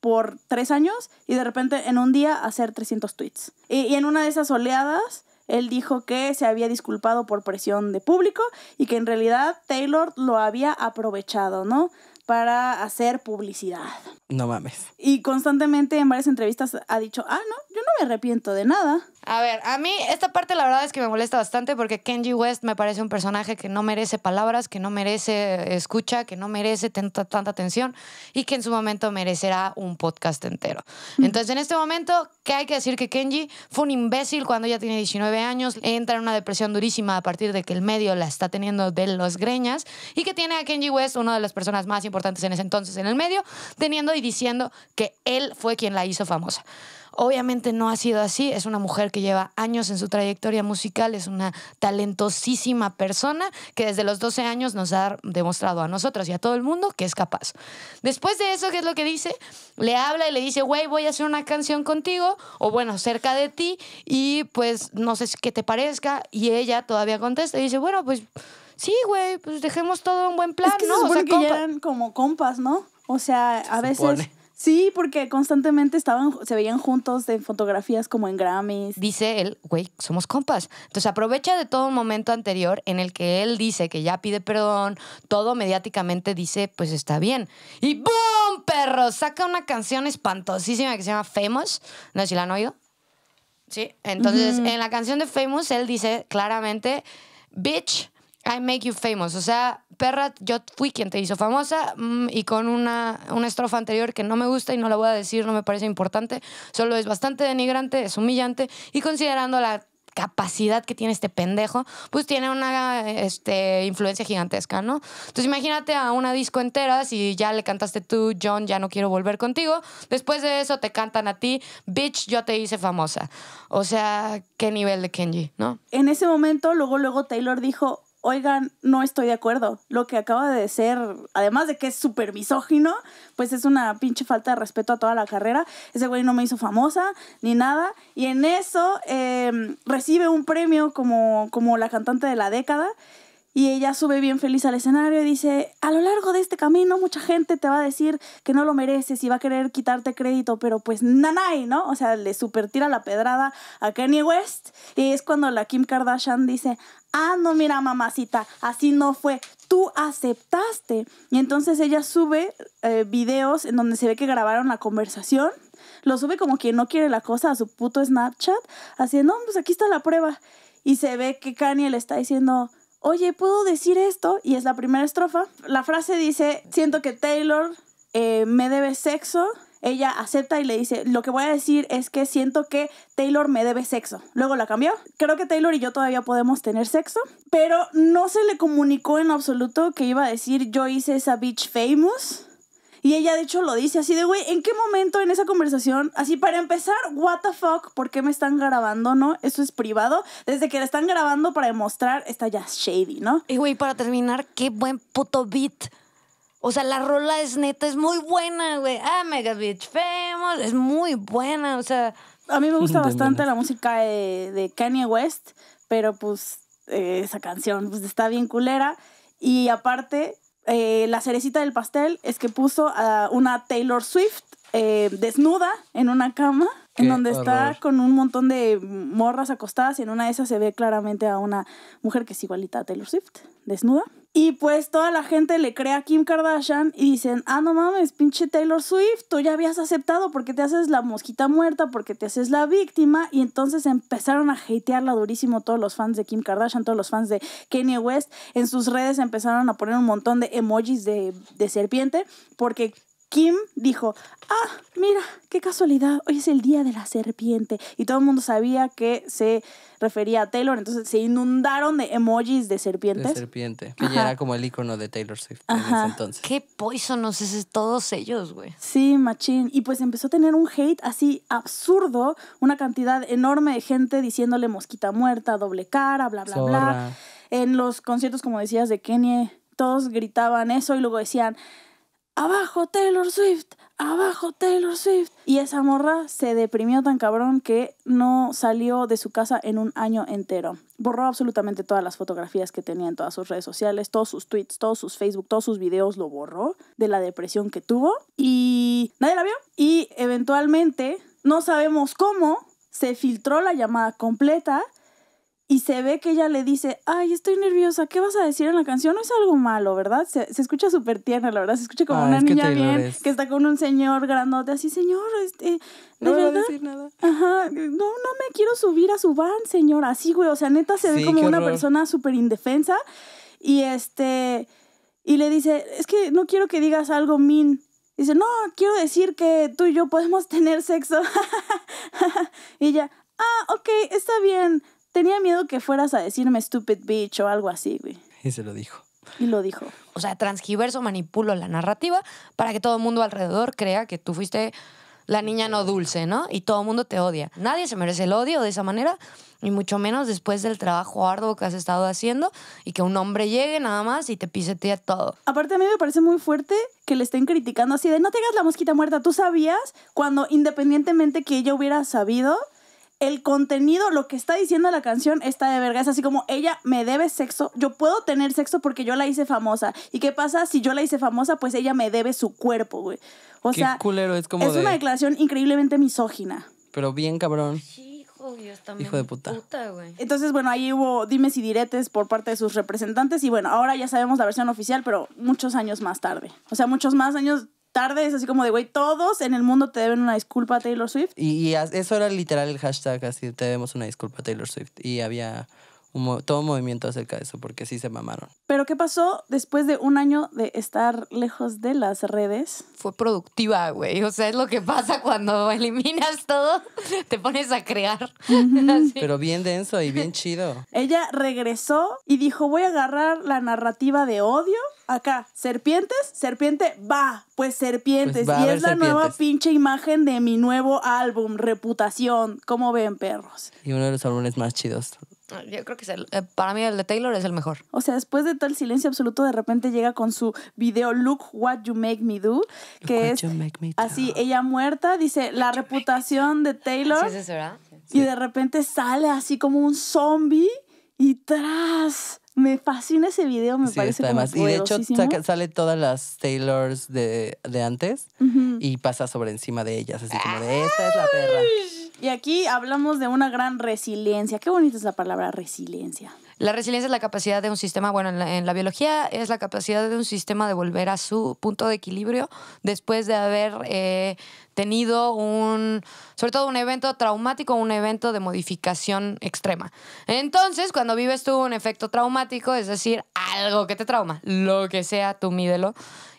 por tres años y de repente en un día hacer 300 tweets. y en una de esas oleadas, él dijo que se había disculpado por presión de público y que en realidad Taylor lo había aprovechado, ¿no? Para hacer publicidad. No mames. Y constantemente en varias entrevistas ha dicho, ah, no, me arrepiento de nada. A ver, a mí esta parte la verdad es que me molesta bastante porque Kenji West me parece un personaje que no merece palabras, que no merece eh, escucha, que no merece tanta, tanta atención y que en su momento merecerá un podcast entero. Entonces, en este momento, ¿qué hay que decir? Que Kenji fue un imbécil cuando ya tiene 19 años, entra en una depresión durísima a partir de que el medio la está teniendo de los greñas y que tiene a Kenji West, una de las personas más importantes en ese entonces en el medio, teniendo y diciendo que él fue quien la hizo famosa. Obviamente no ha sido así, es una mujer que lleva años en su trayectoria musical, es una talentosísima persona que desde los 12 años nos ha demostrado a nosotros y a todo el mundo que es capaz. Después de eso, ¿qué es lo que dice? Le habla y le dice, güey, voy a hacer una canción contigo, o bueno, cerca de ti, y pues no sé qué te parezca, y ella todavía contesta y dice, bueno, pues sí, güey, pues dejemos todo en buen plan, ¿no? o sea, que como compas, ¿no? O sea, a veces... Sí, porque constantemente estaban, se veían juntos en fotografías como en Grammys. Dice él, güey, somos compas. Entonces aprovecha de todo un momento anterior en el que él dice que ya pide perdón, todo mediáticamente dice, pues está bien. Y ¡boom, perro! Saca una canción espantosísima que se llama Famous. No sé si la han oído. Sí, entonces en la canción de Famous él dice claramente, bitch, I make you famous. O sea, perra, yo fui quien te hizo famosa mm, y con una, estrofa anterior que no me gusta y no la voy a decir, no me parece importante, solo es bastante denigrante, es humillante y considerando la capacidad que tiene este pendejo, pues tiene una este, influencia gigantesca, ¿no? Entonces imagínate a una disco entera, si ya le cantaste tú, John, ya no quiero volver contigo, después de eso te cantan a ti, bitch, yo te hice famosa. O sea, qué nivel de Kenji, ¿no? En ese momento, luego, luego Taylor dijo, oigan, no estoy de acuerdo. Lo que acaba de ser, además de que es súper misógino, pues es una pinche falta de respeto a toda la carrera. Ese güey no me hizo famosa ni nada. Y en eso em, recibe un premio como, como la cantante de la década. Y ella sube bien feliz al escenario y dice, a lo largo de este camino mucha gente te va a decir que no lo mereces y va a querer quitarte crédito, pero pues nanay, ¿no? O sea, le super tira la pedrada a Kanye West y es cuando la Kim Kardashian dice, ah, no, mira mamacita, así no fue, tú aceptaste. Y entonces ella sube eh, videos en donde se ve que grabaron la conversación lo sube como quien no quiere la cosa a su puto Snapchat, así, no, pues aquí está la prueba. Y se ve que Kanye le está diciendo, oye, ¿puedo decir esto? Y es la primera estrofa. La frase dice, siento que Taylor eh, me debe sexo. Ella acepta y le dice, lo que voy a decir es que siento que Taylor me debe sexo. Luego la cambió. Creo que Taylor y yo todavía podemos tener sexo, pero no se le comunicó en absoluto que iba a decir yo hice esa bitch famous y ella de hecho lo dice así de, güey, ¿en qué momento en esa conversación? Así para empezar, what the fuck, ¿por qué me están grabando, no? Eso es privado. Desde que la están grabando para demostrar, está ya shady, ¿no? Y güey, para terminar, qué buen puto beat. O sea, la rola es neta, es muy buena, güey. Ah, Mega Bitch Famous, es muy buena, o sea... A mí me gusta bastante la música de, Kanye West, pero pues eh, esa canción pues, está bien culera. Y aparte, eh, la cerecita del pastel es que puso a una Taylor Swift eh, desnuda en una cama en donde está con un montón de morras acostadas y en una de esas se ve claramente a una mujer que es igualita a Taylor Swift, desnuda. Y pues toda la gente le cree a Kim Kardashian y dicen, ah, no mames, pinche Taylor Swift, tú ya habías aceptado porque te haces la mosquita muerta, porque te haces la víctima. Y entonces empezaron a hatearla durísimo todos los fans de Kim Kardashian, todos los fans de Kanye West. En sus redes empezaron a poner un montón de emojis de, de serpiente porque Kim dijo, ah, mira, qué casualidad, hoy es el día de la serpiente. Y todo el mundo sabía que se refería a Taylor, entonces se inundaron de emojis de serpientes. De serpiente, que ya era como el icono de Taylor Swift en ese entonces. Qué poisonos es todos ellos, güey. Sí, machín. Y pues empezó a tener un hate así absurdo, una cantidad enorme de gente diciéndole mosquita muerta, doble cara, bla, bla, bla. En los conciertos, como decías, de Kenny, todos gritaban eso y luego decían abajo Taylor Swift, abajo Taylor Swift. Y esa morra se deprimió tan cabrón que no salió de su casa en un año entero. Borró absolutamente todas las fotografías que tenía en todas sus redes sociales, todos sus tweets, todos sus Facebook, todos sus videos lo borró de la depresión que tuvo y nadie la vio. Y eventualmente, no sabemos cómo, se filtró la llamada completa y se ve que ella le dice, ay, estoy nerviosa, ¿qué vas a decir en la canción? No es algo malo, ¿verdad? Se, escucha súper tierna, la verdad, se escucha como ah, una niña bien, que está con un señor grandote, así, señor, este, no voy a decir nada. Ajá, no, no me quiero subir a su van, señor, así, güey, o sea, neta se ve como una persona súper indefensa y este, y le dice, es que no quiero que digas algo min Dice, no, quiero decir que tú y yo podemos tener sexo. y ella, ah, ok, está bien. Tenía miedo que fueras a decirme stupid bitch o algo así, güey. Y se lo dijo. Y lo dijo. O sea, transgiverso manipulo la narrativa para que todo el mundo alrededor crea que tú fuiste la niña no dulce, ¿no? Y todo el mundo te odia. Nadie se merece el odio de esa manera, y mucho menos después del trabajo arduo que has estado haciendo y que un hombre llegue nada más y te pisetea todo. Aparte a mí me parece muy fuerte que le estén criticando así de no te tengas la mosquita muerta, tú sabías, cuando independientemente que ella hubiera sabido, el contenido, lo que está diciendo la canción está de verga. Es así como ella me debe sexo. Yo puedo tener sexo porque yo la hice famosa. ¿Y qué pasa si yo la hice famosa? Pues ella me debe su cuerpo, güey. O sea, es, como una declaración increíblemente misógina. Pero bien cabrón. Hijo, Hijo de puta Entonces, bueno, ahí hubo dimes y diretes por parte de sus representantes y bueno, ahora ya sabemos la versión oficial, pero muchos años más tarde. O sea, muchos más años tarde, es así como de, güey, todos en el mundo te deben una disculpa Taylor Swift. Y, y eso era literal el hashtag, así, te debemos una disculpa Taylor Swift. Y había todo movimiento acerca de eso, porque sí se mamaron. Pero ¿qué pasó después de un año de estar lejos de las redes? Fue productiva, güey. O sea, es lo que pasa cuando eliminas todo, te pones a crear. Pero bien denso y bien chido. Ella regresó y dijo, voy a agarrar la narrativa de odio acá, serpientes, serpiente, va, pues serpientes. Pues y es la nueva pinche imagen de mi nuevo álbum, Reputación. ¿Cómo ven, perros? Y uno de los álbumes más chidos yo creo que es el, eh, para mí el de Taylor es el mejor. O sea, después de todo el silencio absoluto, de repente llega con su video Look What You Make Me Do, que es do. así, ella muerta, dice la reputación de Taylor. ¿Sí sí, Y de repente sale así como un zombie y tras. Me fascina ese video, me parece como Y de hecho sale todas las Taylors de, antes y pasa sobre encima de ellas, así como de esa es la perra. Y aquí hablamos de una gran resiliencia. Qué bonita es la palabra resiliencia. La resiliencia es la capacidad de un sistema, bueno, en la, biología es la capacidad de un sistema de volver a su punto de equilibrio después de haber eh, tenido un, sobre todo un evento traumático, un evento de modificación extrema. Entonces, cuando vives tú un efecto traumático, es decir, algo que te trauma, lo que sea, tú mídelo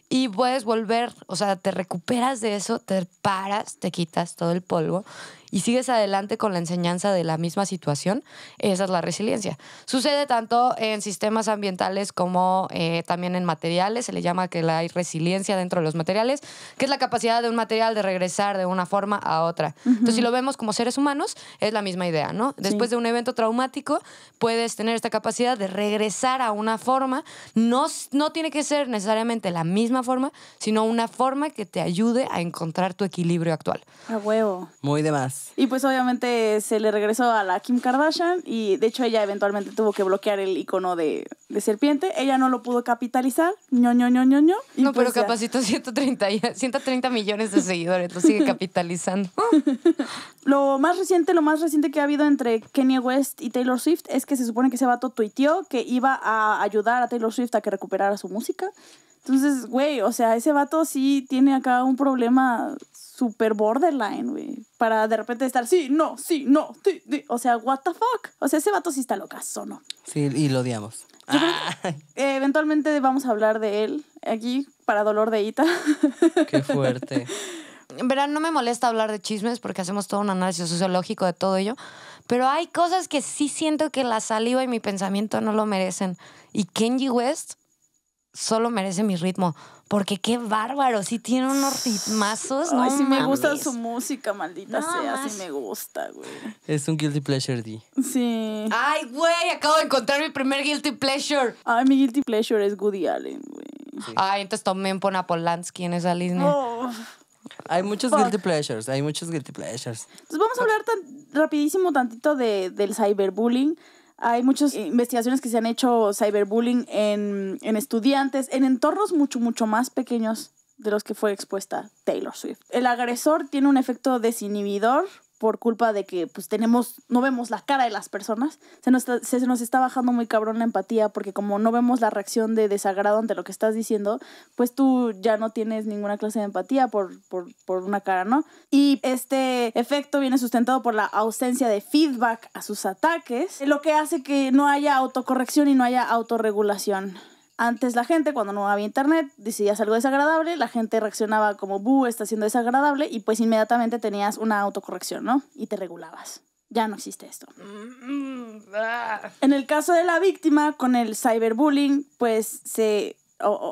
y puedes volver, o sea, te recuperas de eso, te paras, te quitas todo el polvo y sigues adelante con la enseñanza de la misma situación, esa es la resiliencia. Sucede tanto en sistemas ambientales como eh, también en materiales, se le llama que la hay resiliencia dentro de los materiales, que es la capacidad de un material de regresar de una forma a otra. Entonces, si lo vemos como seres humanos, es la misma idea, ¿no? Después de un evento traumático, puedes tener esta capacidad de regresar a una forma, no, no tiene que ser necesariamente la misma forma, sino una forma que te ayude a encontrar tu equilibrio actual. A huevo. Muy de más. Y pues obviamente se le regresó a la Kim Kardashian y de hecho ella eventualmente tuvo que bloquear el icono de, de serpiente. Ella no lo pudo capitalizar. ño, ño, ño, ño, ño. no, pero pues capacitó 130, 130 millones de seguidores. Lo sigue capitalizando. lo más reciente, lo más reciente que ha habido entre Kanye West y Taylor Swift es que se supone que ese vato tuiteó que iba a ayudar a Taylor Swift a que recuperara su música. Entonces, güey, o sea, ese vato sí tiene acá un problema super borderline, güey. Para de repente estar, sí, no, sí, no, sí, sí. O sea, what the fuck. O sea, ese vato sí está ¿o ¿no? Sí, y lo odiamos. Ah. eventualmente vamos a hablar de él aquí para dolor de Ita. Qué fuerte. Verán, no me molesta hablar de chismes porque hacemos todo un análisis sociológico de todo ello, pero hay cosas que sí siento que la saliva y mi pensamiento no lo merecen. Y Kenji West solo merece mi ritmo. Porque qué bárbaro, sí tiene unos ritmazos, ¿no? Ay, sí me gusta su música, maldita sea, si sí me gusta, güey. Es un guilty pleasure, D. Sí. Ay, güey, acabo de encontrar mi primer guilty pleasure. Ay, mi guilty pleasure es Goody Allen, güey. Ay, entonces también pon en esa línea. Oh. Hay muchos guilty pleasures, hay muchos guilty pleasures. Entonces vamos a hablar rapidísimo tantito de, del cyberbullying. Hay muchas investigaciones que se han hecho cyberbullying en, en estudiantes, en entornos mucho, mucho más pequeños de los que fue expuesta Taylor Swift. El agresor tiene un efecto desinhibidor por culpa de que pues tenemos, no vemos la cara de las personas, se nos, está, se nos está bajando muy cabrón la empatía porque como no vemos la reacción de desagrado ante lo que estás diciendo, pues tú ya no tienes ninguna clase de empatía por, por, por una cara, ¿no? Y este efecto viene sustentado por la ausencia de feedback a sus ataques, lo que hace que no haya autocorrección y no haya autorregulación. Antes la gente, cuando no había internet, decías algo desagradable, la gente reaccionaba como, buh, está siendo desagradable, y pues inmediatamente tenías una autocorrección, ¿no? Y te regulabas. Ya no existe esto. En el caso de la víctima con el cyberbullying, pues se,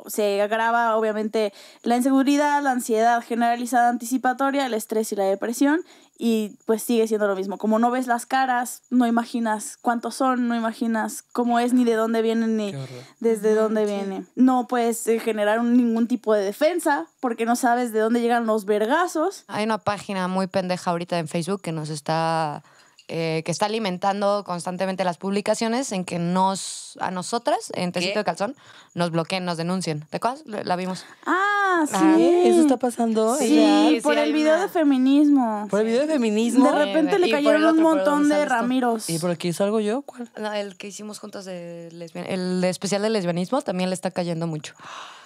se agrava obviamente la inseguridad, la ansiedad generalizada anticipatoria, el estrés y la depresión, y pues sigue siendo lo mismo. Como no ves las caras, no imaginas cuántos son, no imaginas cómo es, ni de dónde vienen, ni desde dónde viene. No puedes eh, generar ningún tipo de defensa porque no sabes de dónde llegan los vergazos. Hay una página muy pendeja ahorita en Facebook que nos está eh, que está alimentando constantemente las publicaciones en que nos, a nosotras, en Tecito de Calzón, nos bloqueen, nos denuncien. ¿Te acuerdas? La vimos. Ah, ah, sí. Eso está pasando. Sí, por el video de feminismo. Por el video de feminismo. De repente le cayeron un montón de Ramiros. ¿Y por aquí salgo yo? ¿Cuál? el que hicimos juntos de lesbian... el especial de lesbianismo también le está cayendo mucho.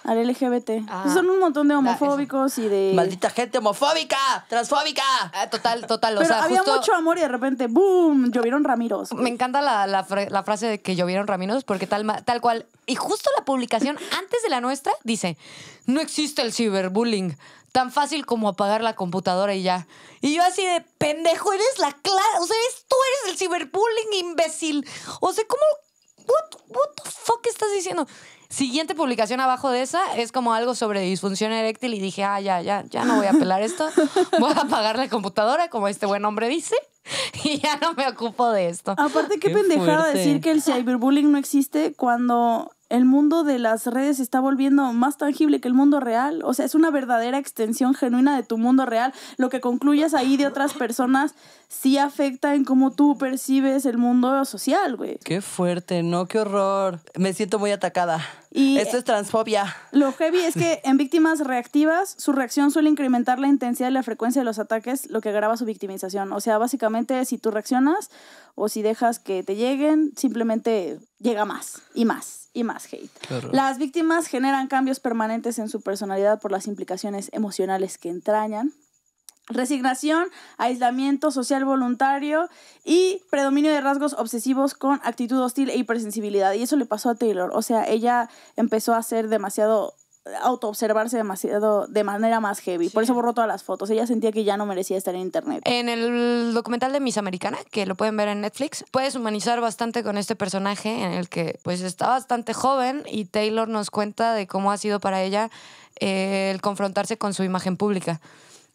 Al LGBT. Ah. Son un montón de homofóbicos y de. Maldita gente homofóbica, transfóbica. Ah, total, total. Pero había mucho amor y de repente ¡boom! Llovieron Ramiros. Me encanta la, frase de que llovieron Ramiros, porque tal, tal cual. Y justo la publicación antes de la nuestra dice: No existe el ciberbullying. Tan fácil como apagar la computadora y ya. Y yo así de pendejo, eres la clase. O sea, tú eres el ciberbullying, imbécil. O sea, ¿cómo? ¿Qué estás diciendo? Siguiente publicación abajo de esa es como algo sobre disfunción eréctil y dije, ah, ya, ya, ya no voy a apelar esto. Voy a apagar la computadora, como este buen hombre dice. y ya no me ocupo de esto. Aparte, qué, pendejada decir que el ah. cyberbullying no existe cuando el mundo de las redes está volviendo más tangible que el mundo real. O sea, es una verdadera extensión genuina de tu mundo real. Lo que concluyas ahí de otras personas sí afecta en cómo tú percibes el mundo social, güey. Qué fuerte, ¿no? Qué horror. Me siento muy atacada. Y Esto es eh, transfobia. Lo heavy es que en víctimas reactivas, su reacción suele incrementar la intensidad y la frecuencia de los ataques, lo que agrava su victimización. O sea, básicamente, si tú reaccionas o si dejas que te lleguen, simplemente llega más y más y más hate. Las víctimas generan cambios permanentes en su personalidad por las implicaciones emocionales que entrañan. Resignación, aislamiento social voluntario y predominio de rasgos obsesivos con actitud hostil e hipersensibilidad. Y eso le pasó a Taylor. O sea, ella empezó a ser demasiado autoobservarse demasiado de manera más heavy. Por eso borró todas las fotos. Ella sentía que ya no merecía estar en internet. En el documental de Miss Americana, que lo pueden ver en Netflix, puedes humanizar bastante con este personaje en el que pues está bastante joven y Taylor nos cuenta de cómo ha sido para ella eh, el confrontarse con su imagen pública.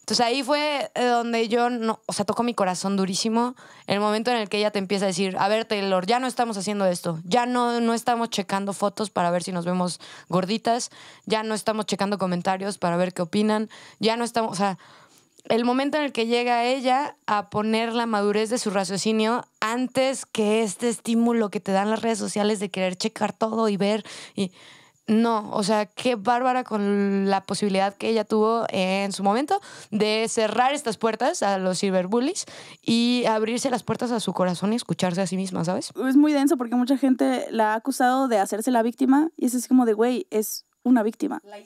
Entonces ahí fue eh, donde yo, no, o sea, tocó mi corazón durísimo. El momento en el que ella te empieza a decir, a ver, Taylor, ya no estamos haciendo esto, ya no, no estamos checando fotos para ver si nos vemos gorditas, ya no estamos checando comentarios para ver qué opinan, ya no estamos, o sea, el momento en el que llega ella a poner la madurez de su raciocinio antes que este estímulo que te dan las redes sociales de querer checar todo y ver y... No, o sea, qué bárbara con la posibilidad que ella tuvo en su momento de cerrar estas puertas a los cyberbullies y abrirse las puertas a su corazón y escucharse a sí misma, ¿sabes? Es muy denso porque mucha gente la ha acusado de hacerse la víctima y es como de, güey, es una víctima. La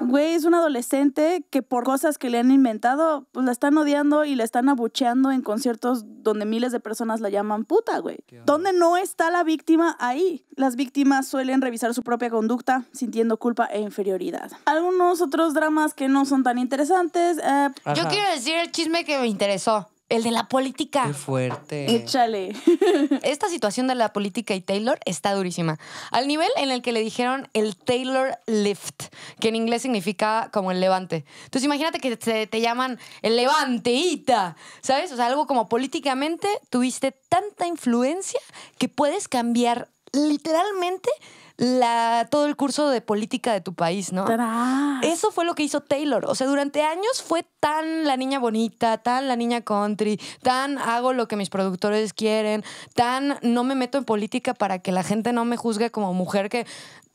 Güey, es un adolescente que por cosas que le han inventado, pues la están odiando y la están abucheando en conciertos donde miles de personas la llaman puta, güey. ¿Dónde no está la víctima? Ahí. Las víctimas suelen revisar su propia conducta sintiendo culpa e inferioridad. Algunos otros dramas que no son tan interesantes. Eh, Yo quiero decir el chisme que me interesó. El de la política. Qué fuerte. Échale. Esta situación de la política y Taylor está durísima. Al nivel en el que le dijeron el Taylor Lift, que en inglés significa como el levante. Entonces imagínate que te, llaman el levanteita, ¿sabes? O sea, algo como políticamente tuviste tanta influencia que puedes cambiar literalmente la, todo el curso de política de tu país, ¿no? Eso fue lo que hizo Taylor. O sea, durante años fue tan la niña bonita, tan la niña country, tan hago lo que mis productores quieren, tan no me meto en política para que la gente no me juzgue como mujer que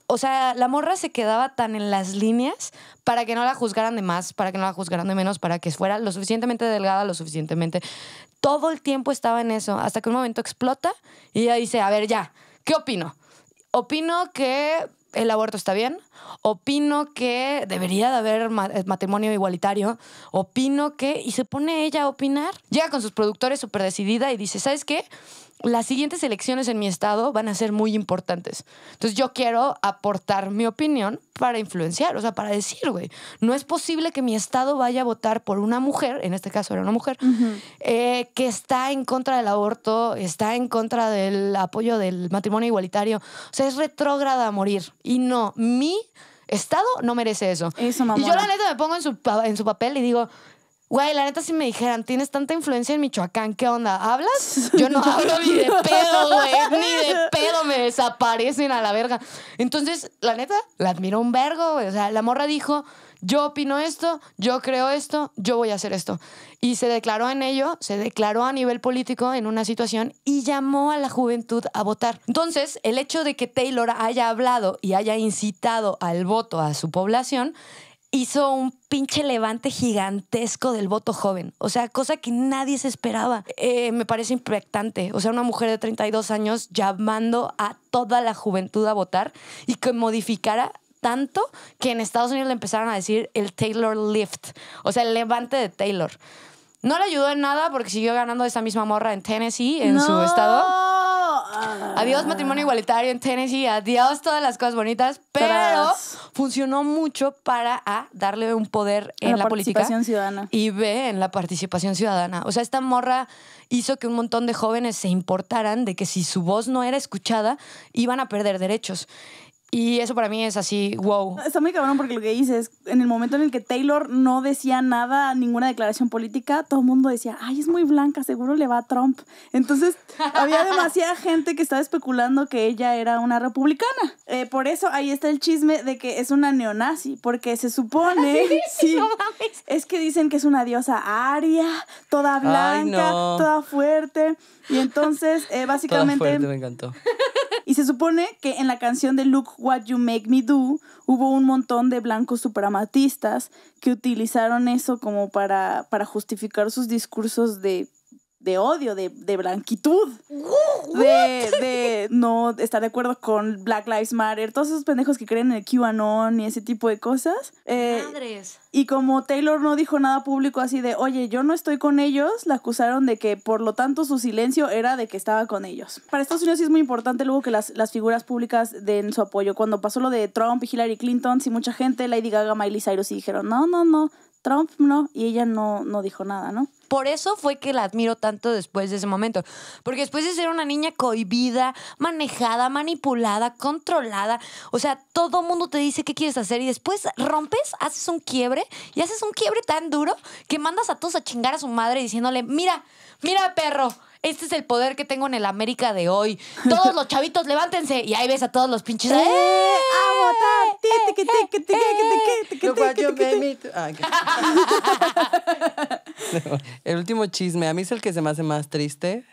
o sea, la morra se quedaba tan en las líneas para que no la juzgaran de más, para que no la juzgaran de menos, para que fuera lo suficientemente delgada, lo suficientemente. Todo el tiempo estaba en eso, hasta que un momento explota y ella dice, a ver, ya, ¿qué opino? Opino que el aborto está bien opino que debería de haber eh, matrimonio igualitario, opino que, y se pone ella a opinar. Llega con sus productores súper decidida y dice, ¿sabes qué? Las siguientes elecciones en mi estado van a ser muy importantes. Entonces yo quiero aportar mi opinión para influenciar, o sea, para decir, güey, no es posible que mi estado vaya a votar por una mujer, en este caso era una mujer, eh, que está en contra del aborto, está en contra del apoyo del matrimonio igualitario. O sea, es retrógrada a morir. Y no, mi Estado no merece eso. Y yo la neta me pongo en su, en su papel y digo, Güey, la neta, si me dijeran, tienes tanta influencia en Michoacán, ¿qué onda? ¿Hablas? Yo no hablo ni de pedo, güey. Ni de pedo me desaparecen a la verga. Entonces, la neta, la admiro un vergo, güey. O sea, la morra dijo yo opino esto, yo creo esto, yo voy a hacer esto. Y se declaró en ello, se declaró a nivel político en una situación y llamó a la juventud a votar. Entonces, el hecho de que Taylor haya hablado y haya incitado al voto a su población hizo un pinche levante gigantesco del voto joven. O sea, cosa que nadie se esperaba. Eh, me parece impactante. O sea, una mujer de 32 años llamando a toda la juventud a votar y que modificara tanto que en Estados Unidos le empezaron a decir el Taylor Lift, o sea, el levante de Taylor. No le ayudó en nada porque siguió ganando esa misma morra en Tennessee, en su estado. Adiós matrimonio igualitario en Tennessee, adiós todas las cosas bonitas, pero funcionó mucho para A, darle un poder en, la, participación ciudadana. y B, en la participación ciudadana. O sea, esta morra hizo que un montón de jóvenes se importaran de que si su voz no era escuchada, iban a perder derechos. Y eso para mí es así, wow. Está muy cabrón porque lo que es en el momento en el que Taylor no decía nada, ninguna declaración política, todo el mundo decía, ay, es muy blanca, seguro le va a Trump. Entonces, había demasiada gente que estaba especulando que ella era una republicana. Eh, por eso ahí está el chisme de que es una neonazi, porque se supone, ¿Sí? es que dicen que es una diosa aria, toda blanca, toda fuerte. Y entonces, eh, básicamente... me encantó. Y se supone que en la canción de Look What You Make Me Do hubo un montón de blancos supramatistas que utilizaron eso como para, para justificar sus discursos de de odio, de, de blanquitud, de, no estar de acuerdo con Black Lives Matter, todos esos pendejos que creen en el QAnon y ese tipo de cosas. Eh, y como Taylor no dijo nada público así de, oye, yo no estoy con ellos, la acusaron de que por lo tanto su silencio era de que estaba con ellos. Para Estados Unidos sí es muy importante luego que las, las figuras públicas den su apoyo. Cuando pasó lo de Trump y Hillary Clinton, sí mucha gente, Lady Gaga, Miley Cyrus, y dijeron, no, no, no, Trump no, y ella no, no dijo nada, ¿no? Por eso fue que la admiro tanto después de ese momento. Porque después de ser una niña cohibida, manejada, manipulada, controlada, o sea, todo mundo te dice qué quieres hacer y después rompes, haces un quiebre y haces un quiebre tan duro que mandas a todos a chingar a su madre diciéndole, mira, mira perro, este es el poder que tengo en el América de hoy. Todos los chavitos, levántense. Y ahí ves a todos los pinches. El último chisme, a mí es el que se me hace más triste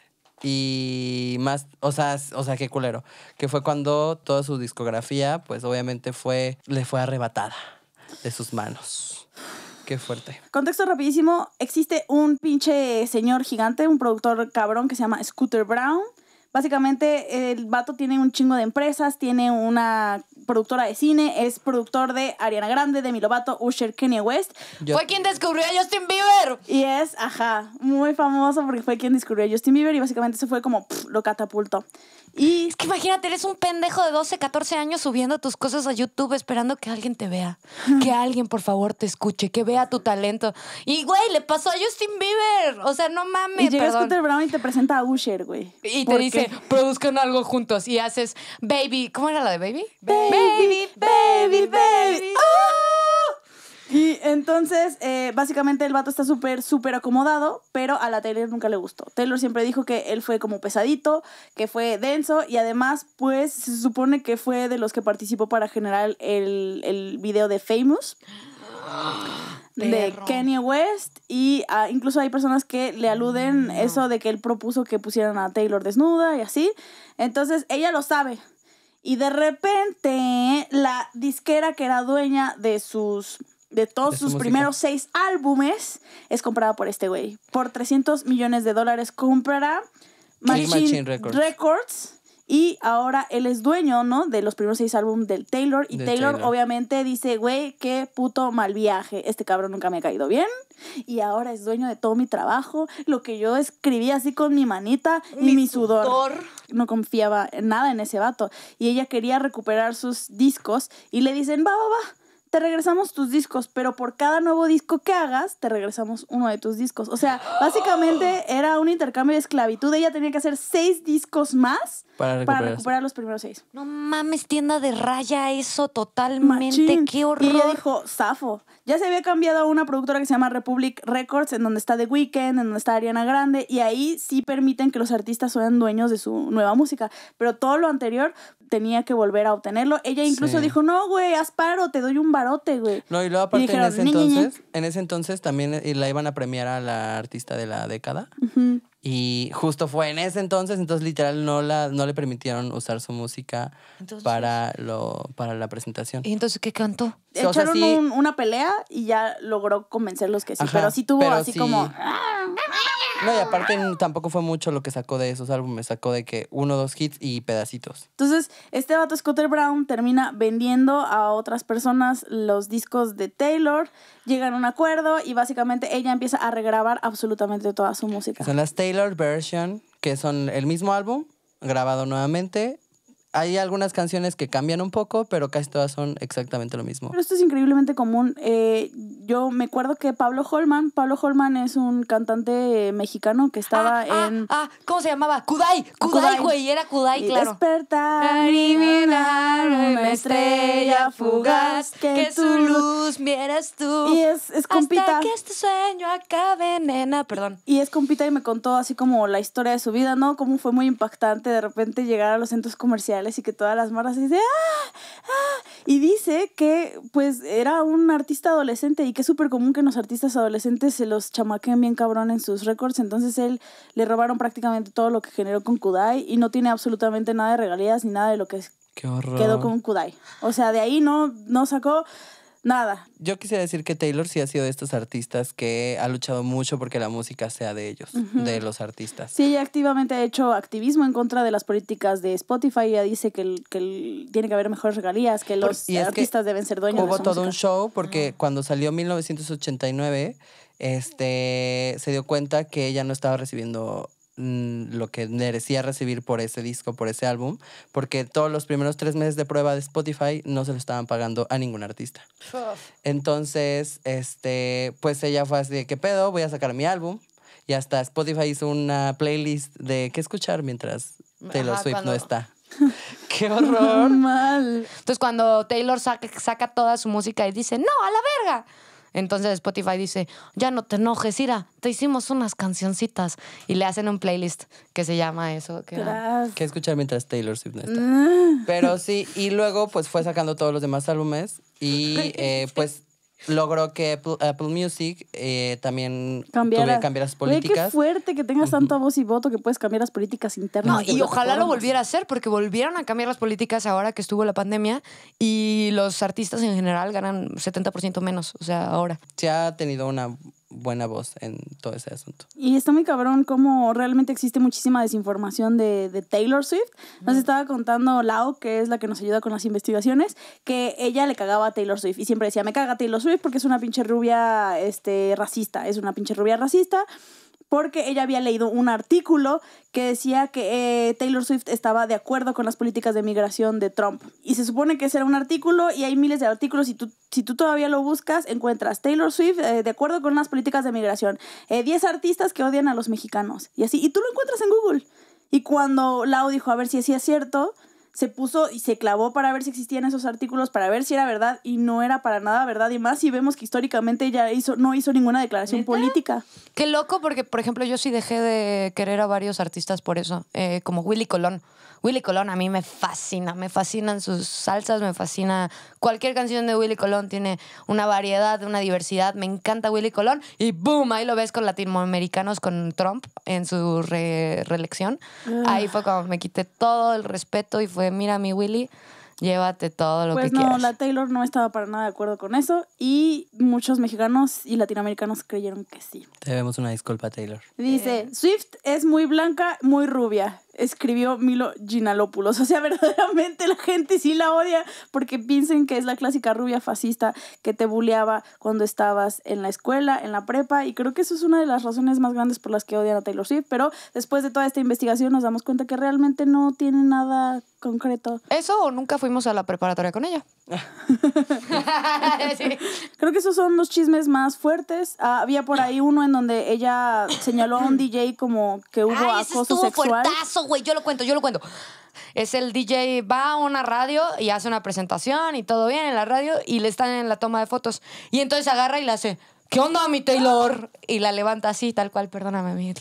y más, o sea, o sea, qué culero, que fue cuando toda su discografía, pues obviamente fue, le fue arrebatada de sus manos. Qué fuerte. Contexto rapidísimo. Existe un pinche señor gigante, un productor cabrón que se llama Scooter Brown. Básicamente, el vato tiene un chingo de empresas, tiene una productora de cine, es productor de Ariana Grande, Demi Lovato, Usher, Kanye West. Fue quien descubrió a Justin Bieber. Y es, ajá, muy famoso porque fue quien descubrió a Justin Bieber y básicamente se fue como lo catapultó. Y es que imagínate, eres un pendejo de 12, 14 años subiendo tus cosas a YouTube esperando que alguien te vea. Que alguien, por favor, te escuche, que vea tu talento. Y, güey, le pasó a Justin Bieber. O sea, no mames. Y llegas Scooter Brown y te presenta a Usher, güey. Y te dice, produzcan algo juntos. Y haces, baby. ¿Cómo era la de baby? Baby, baby, baby. baby. ¡Ah! Y entonces, eh, básicamente el vato está súper, súper acomodado, pero a la Taylor nunca le gustó. Taylor siempre dijo que él fue como pesadito, que fue denso y además, pues se supone que fue de los que participó para generar el, video de Famous. de Kanye West y ah, incluso hay personas que le mm, aluden eso de que él propuso que pusieran a Taylor desnuda y así. Entonces ella lo sabe. Y de repente la disquera que era dueña de sus de todos sus primeros seis álbumes es comprada por este güey. Por 300 millones de dólares comprará Machine, Records. Y ahora él es dueño, ¿no? De los primeros seis álbumes del Taylor. Y Taylor, obviamente dice, güey, qué puto mal viaje. Este cabrón nunca me ha caído bien. Y ahora es dueño de todo mi trabajo. Lo que yo escribí así con mi manita mi mi sudor. No confiaba en nada en ese vato. Y ella quería recuperar sus discos. Y le dicen, va, va, va te regresamos tus discos, pero por cada nuevo disco que hagas, te regresamos uno de tus discos. O sea, básicamente era un intercambio de esclavitud. Ella tenía que hacer seis discos más para, recuperar los primeros seis. No mames, tienda de raya, eso totalmente. Qué horror. Y ella dijo, zafo. Ya se había cambiado a una productora que se llama Republic Records, en donde está The Weeknd, en donde está Ariana Grande, y ahí sí permiten que los artistas sean dueños de su nueva música. Pero todo lo anterior tenía que volver a obtenerlo. Ella incluso dijo, no, güey, haz paro, te doy un barote, güey. No, y luego aparte en ese entonces, en ese entonces también eh, la iban a premiar a la artista de la década. Y justo fue en ese entonces, entonces literal no, la, no le permitieron usar su música para, lo, para la presentación. ¿Y entonces qué cantó? Echaron una pelea y ya logró convencerlos que sí, pero sí tuvo así como... No, y aparte tampoco fue mucho lo que sacó de esos álbumes, sacó de que uno, dos hits y pedacitos. Entonces, este vato Scooter Brown termina vendiendo a otras personas los discos de Taylor, llegan a un acuerdo y básicamente ella empieza a regrabar absolutamente toda su música. Son las Taylor Version, que son el mismo álbum, grabado nuevamente hay algunas canciones que cambian un poco, pero casi todas son exactamente lo mismo. Pero esto es increíblemente común. Eh, yo me acuerdo que Pablo Holman, Pablo Holman es un cantante mexicano que estaba ah, ah, en... Ah, ¿cómo se llamaba? Kudai, Kudai, güey, era Kudai, claro. Despertar y mirar una estrella fugaz, que, su luz vieras tú. Y es, es compita. Hasta que este sueño acabe, nena, perdón. Y es compita y me contó así como la historia de su vida, ¿no? Cómo fue muy impactante de repente llegar a los centros comerciales y que todas las maras dicen, ah, ¡ah! Y dice que pues era un artista adolescente y que es súper común que los artistas adolescentes se los chamaquen bien cabrón en sus récords. Entonces él le robaron prácticamente todo lo que generó con Kudai y no tiene absolutamente nada de regalías ni nada de lo que quedó con Kudai. O sea, de ahí no, no sacó Nada. Yo quisiera decir que Taylor sí ha sido de estos artistas que ha luchado mucho porque la música sea de ellos, de los artistas. Sí, ella activamente ha hecho activismo en contra de las políticas de Spotify. Ella dice que, tiene que haber mejores regalías, que los artistas deben ser dueños hubo Hubo todo un show porque cuando salió 1989 este, se dio cuenta que ella no estaba recibiendo Mm, lo que merecía recibir por ese disco, por ese álbum, porque todos los primeros tres meses de prueba de Spotify no se lo estaban pagando a ningún artista. Entonces, este, pues ella fue así ¿qué pedo? Voy a sacar mi álbum. Y hasta Spotify hizo una playlist de qué escuchar mientras Taylor Swift no está. ¡Qué horror! Mal. Entonces, cuando Taylor saca, saca toda su música y dice, ¡No, a la verga! Entonces Spotify dice, ya no te enojes, Ira, te hicimos unas cancioncitas. Y le hacen un playlist que se llama eso. Que Que escuchar mientras Taylor Swift ah. Pero sí, y luego pues fue sacando todos los demás álbumes y eh, pues logró que Apple, Music eh, también cambiara. cambiar las políticas. qué fuerte que tengas tanta voz y voto que puedes cambiar las políticas internas. y ojalá lo volviera a hacer, porque volvieron a cambiar las políticas ahora que estuvo la pandemia y los artistas en general ganan 70% menos, o sea, ahora. Se ha tenido una buena voz en todo ese asunto. Y está muy cabrón cómo realmente existe muchísima desinformación de, Taylor Swift. Nos estaba contando Lau, que es la que nos ayuda con las investigaciones, que ella le cagaba a Taylor Swift y siempre decía, me caga Taylor Swift porque es una pinche rubia este, racista, es una pinche rubia racista porque ella había leído un artículo que decía que eh, Taylor Swift estaba de acuerdo con las políticas de migración de Trump. Y se supone que ese era un artículo y hay miles de artículos. y tú, si tú todavía lo buscas, encuentras Taylor Swift eh, de acuerdo con las políticas de migración. 10 eh, artistas que odian a los mexicanos. Y así. Y tú lo encuentras en Google. Y cuando Lau dijo, a ver si así es cierto, se puso y se clavó para ver si existían esos artículos, para ver si era verdad y no era para nada verdad y más si vemos que históricamente ella hizo, no hizo ninguna declaración política. Qué loco porque, por ejemplo, yo sí dejé de querer a varios artistas por eso, eh, como Willy Colón. Willy Colón a mí me fascina, me fascinan sus salsas, me fascina cualquier canción de Willy Colón, tiene una variedad, una diversidad, me encanta Willy Colón y boom, ahí lo ves con latinoamericanos, con Trump en su reelección. Ah. Ahí fue como me quité todo el respeto y fue, mira mi Willy. Llévate todo lo pues que quieras. Pues no, la Taylor no estaba para nada de acuerdo con eso y muchos mexicanos y latinoamericanos creyeron que sí. Te debemos una disculpa, Taylor. Dice, eh. Swift es muy blanca, muy rubia escribió Milo Ginalopoulos. O sea, verdaderamente la gente sí la odia porque piensen que es la clásica rubia fascista que te buleaba cuando estabas en la escuela, en la prepa, y creo que eso es una de las razones más grandes por las que odian a Taylor Swift, pero después de toda esta investigación nos damos cuenta que realmente no tiene nada concreto. Eso o nunca fuimos a la preparatoria con ella. Creo que esos son los chismes más fuertes. Ah, había por ahí uno en donde ella señaló a un DJ como que hubo sexual güey, yo lo cuento, yo lo cuento. Es el DJ, va a una radio y hace una presentación y todo bien en la radio y le están en la toma de fotos. Y entonces agarra y la hace, ¿qué onda, mi Taylor? Y la levanta así, tal cual, perdóname, mi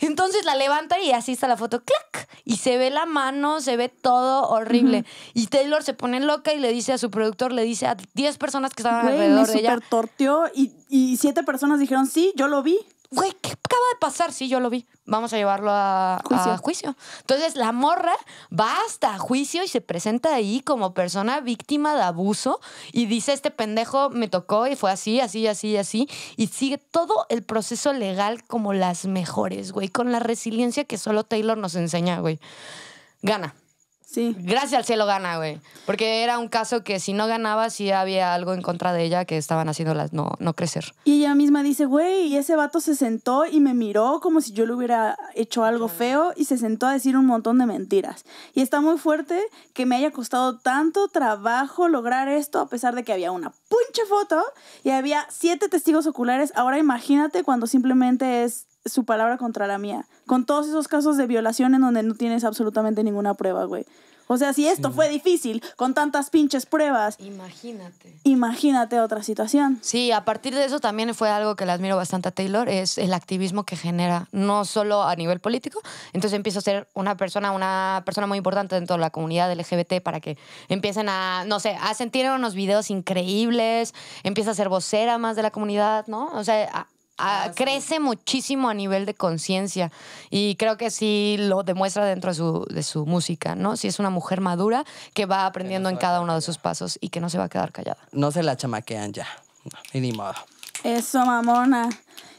Entonces la levanta y así está la foto, clac. Y se ve la mano, se ve todo horrible. Y Taylor se pone loca y le dice a su productor, le dice a 10 personas que estaban alrededor de ella. torteó y, y siete personas dijeron, sí, yo lo vi güey, ¿qué acaba de pasar? Sí, yo lo vi. Vamos a llevarlo a juicio. a juicio. Entonces, la morra va hasta juicio y se presenta ahí como persona víctima de abuso y dice, este pendejo me tocó y fue así, así, así, así. Y sigue todo el proceso legal como las mejores, güey, con la resiliencia que solo Taylor nos enseña, güey. Gana. Gracias al cielo gana, güey. Porque era un caso que si no ganaba, si había algo en contra de ella que estaban las no, no crecer. Y ella misma dice, güey, y ese vato se sentó y me miró como si yo le hubiera hecho algo feo y se sentó a decir un montón de mentiras. Y está muy fuerte que me haya costado tanto trabajo lograr esto a pesar de que había una pinche foto y había siete testigos oculares. Ahora imagínate cuando simplemente es su palabra contra la mía. Con todos esos casos de violación en donde no tienes absolutamente ninguna prueba, güey. O sea, si esto fue difícil con tantas pinches pruebas. Imagínate. Imagínate otra situación. Sí, a partir de eso también fue algo que le admiro bastante a Taylor, es el activismo que genera, no solo a nivel político. Entonces empieza a ser una persona, una persona muy importante dentro de la comunidad LGBT para que empiecen a, no sé, a sentir unos videos increíbles, empieza a ser vocera más de la comunidad, ¿no? O sea, Ah, ah, crece muchísimo a nivel de conciencia y creo que sí lo demuestra dentro de su, música, ¿no? Si es una mujer madura que va aprendiendo en cada uno de sus pasos y que no se va a quedar callada. No se la chamaquean ya, ni modo. Eso, mamona.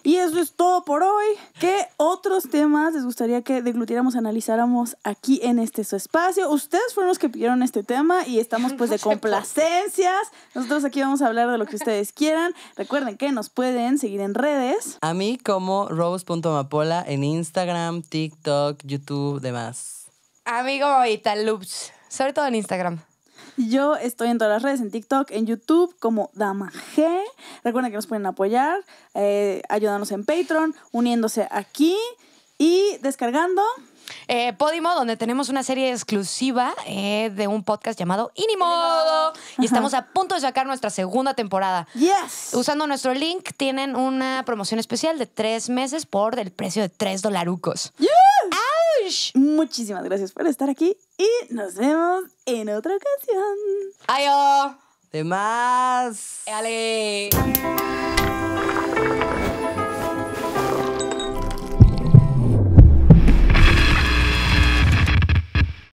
Y eso es todo por hoy. ¿Qué otros temas les gustaría que deglutiéramos, analizáramos aquí en este su espacio? Ustedes fueron los que pidieron este tema y estamos pues de complacencias. Nosotros aquí vamos a hablar de lo que ustedes quieran. Recuerden que nos pueden seguir en redes. A mí como rose.mapola en Instagram, TikTok, YouTube, demás. Amigo y tal sobre todo en Instagram. Yo estoy en todas las redes, en TikTok, en YouTube, como Dama G. Recuerden que nos pueden apoyar, eh, ayudarnos en Patreon, uniéndose aquí y descargando. Eh, Podimo, donde tenemos una serie exclusiva eh, de un podcast llamado Inimodo. Y estamos a punto de sacar nuestra segunda temporada. Yes. Usando nuestro link, tienen una promoción especial de tres meses por el precio de tres dolarucos. Yes. Muchísimas gracias por estar aquí y nos vemos en otra ocasión. adiós De más. Ale.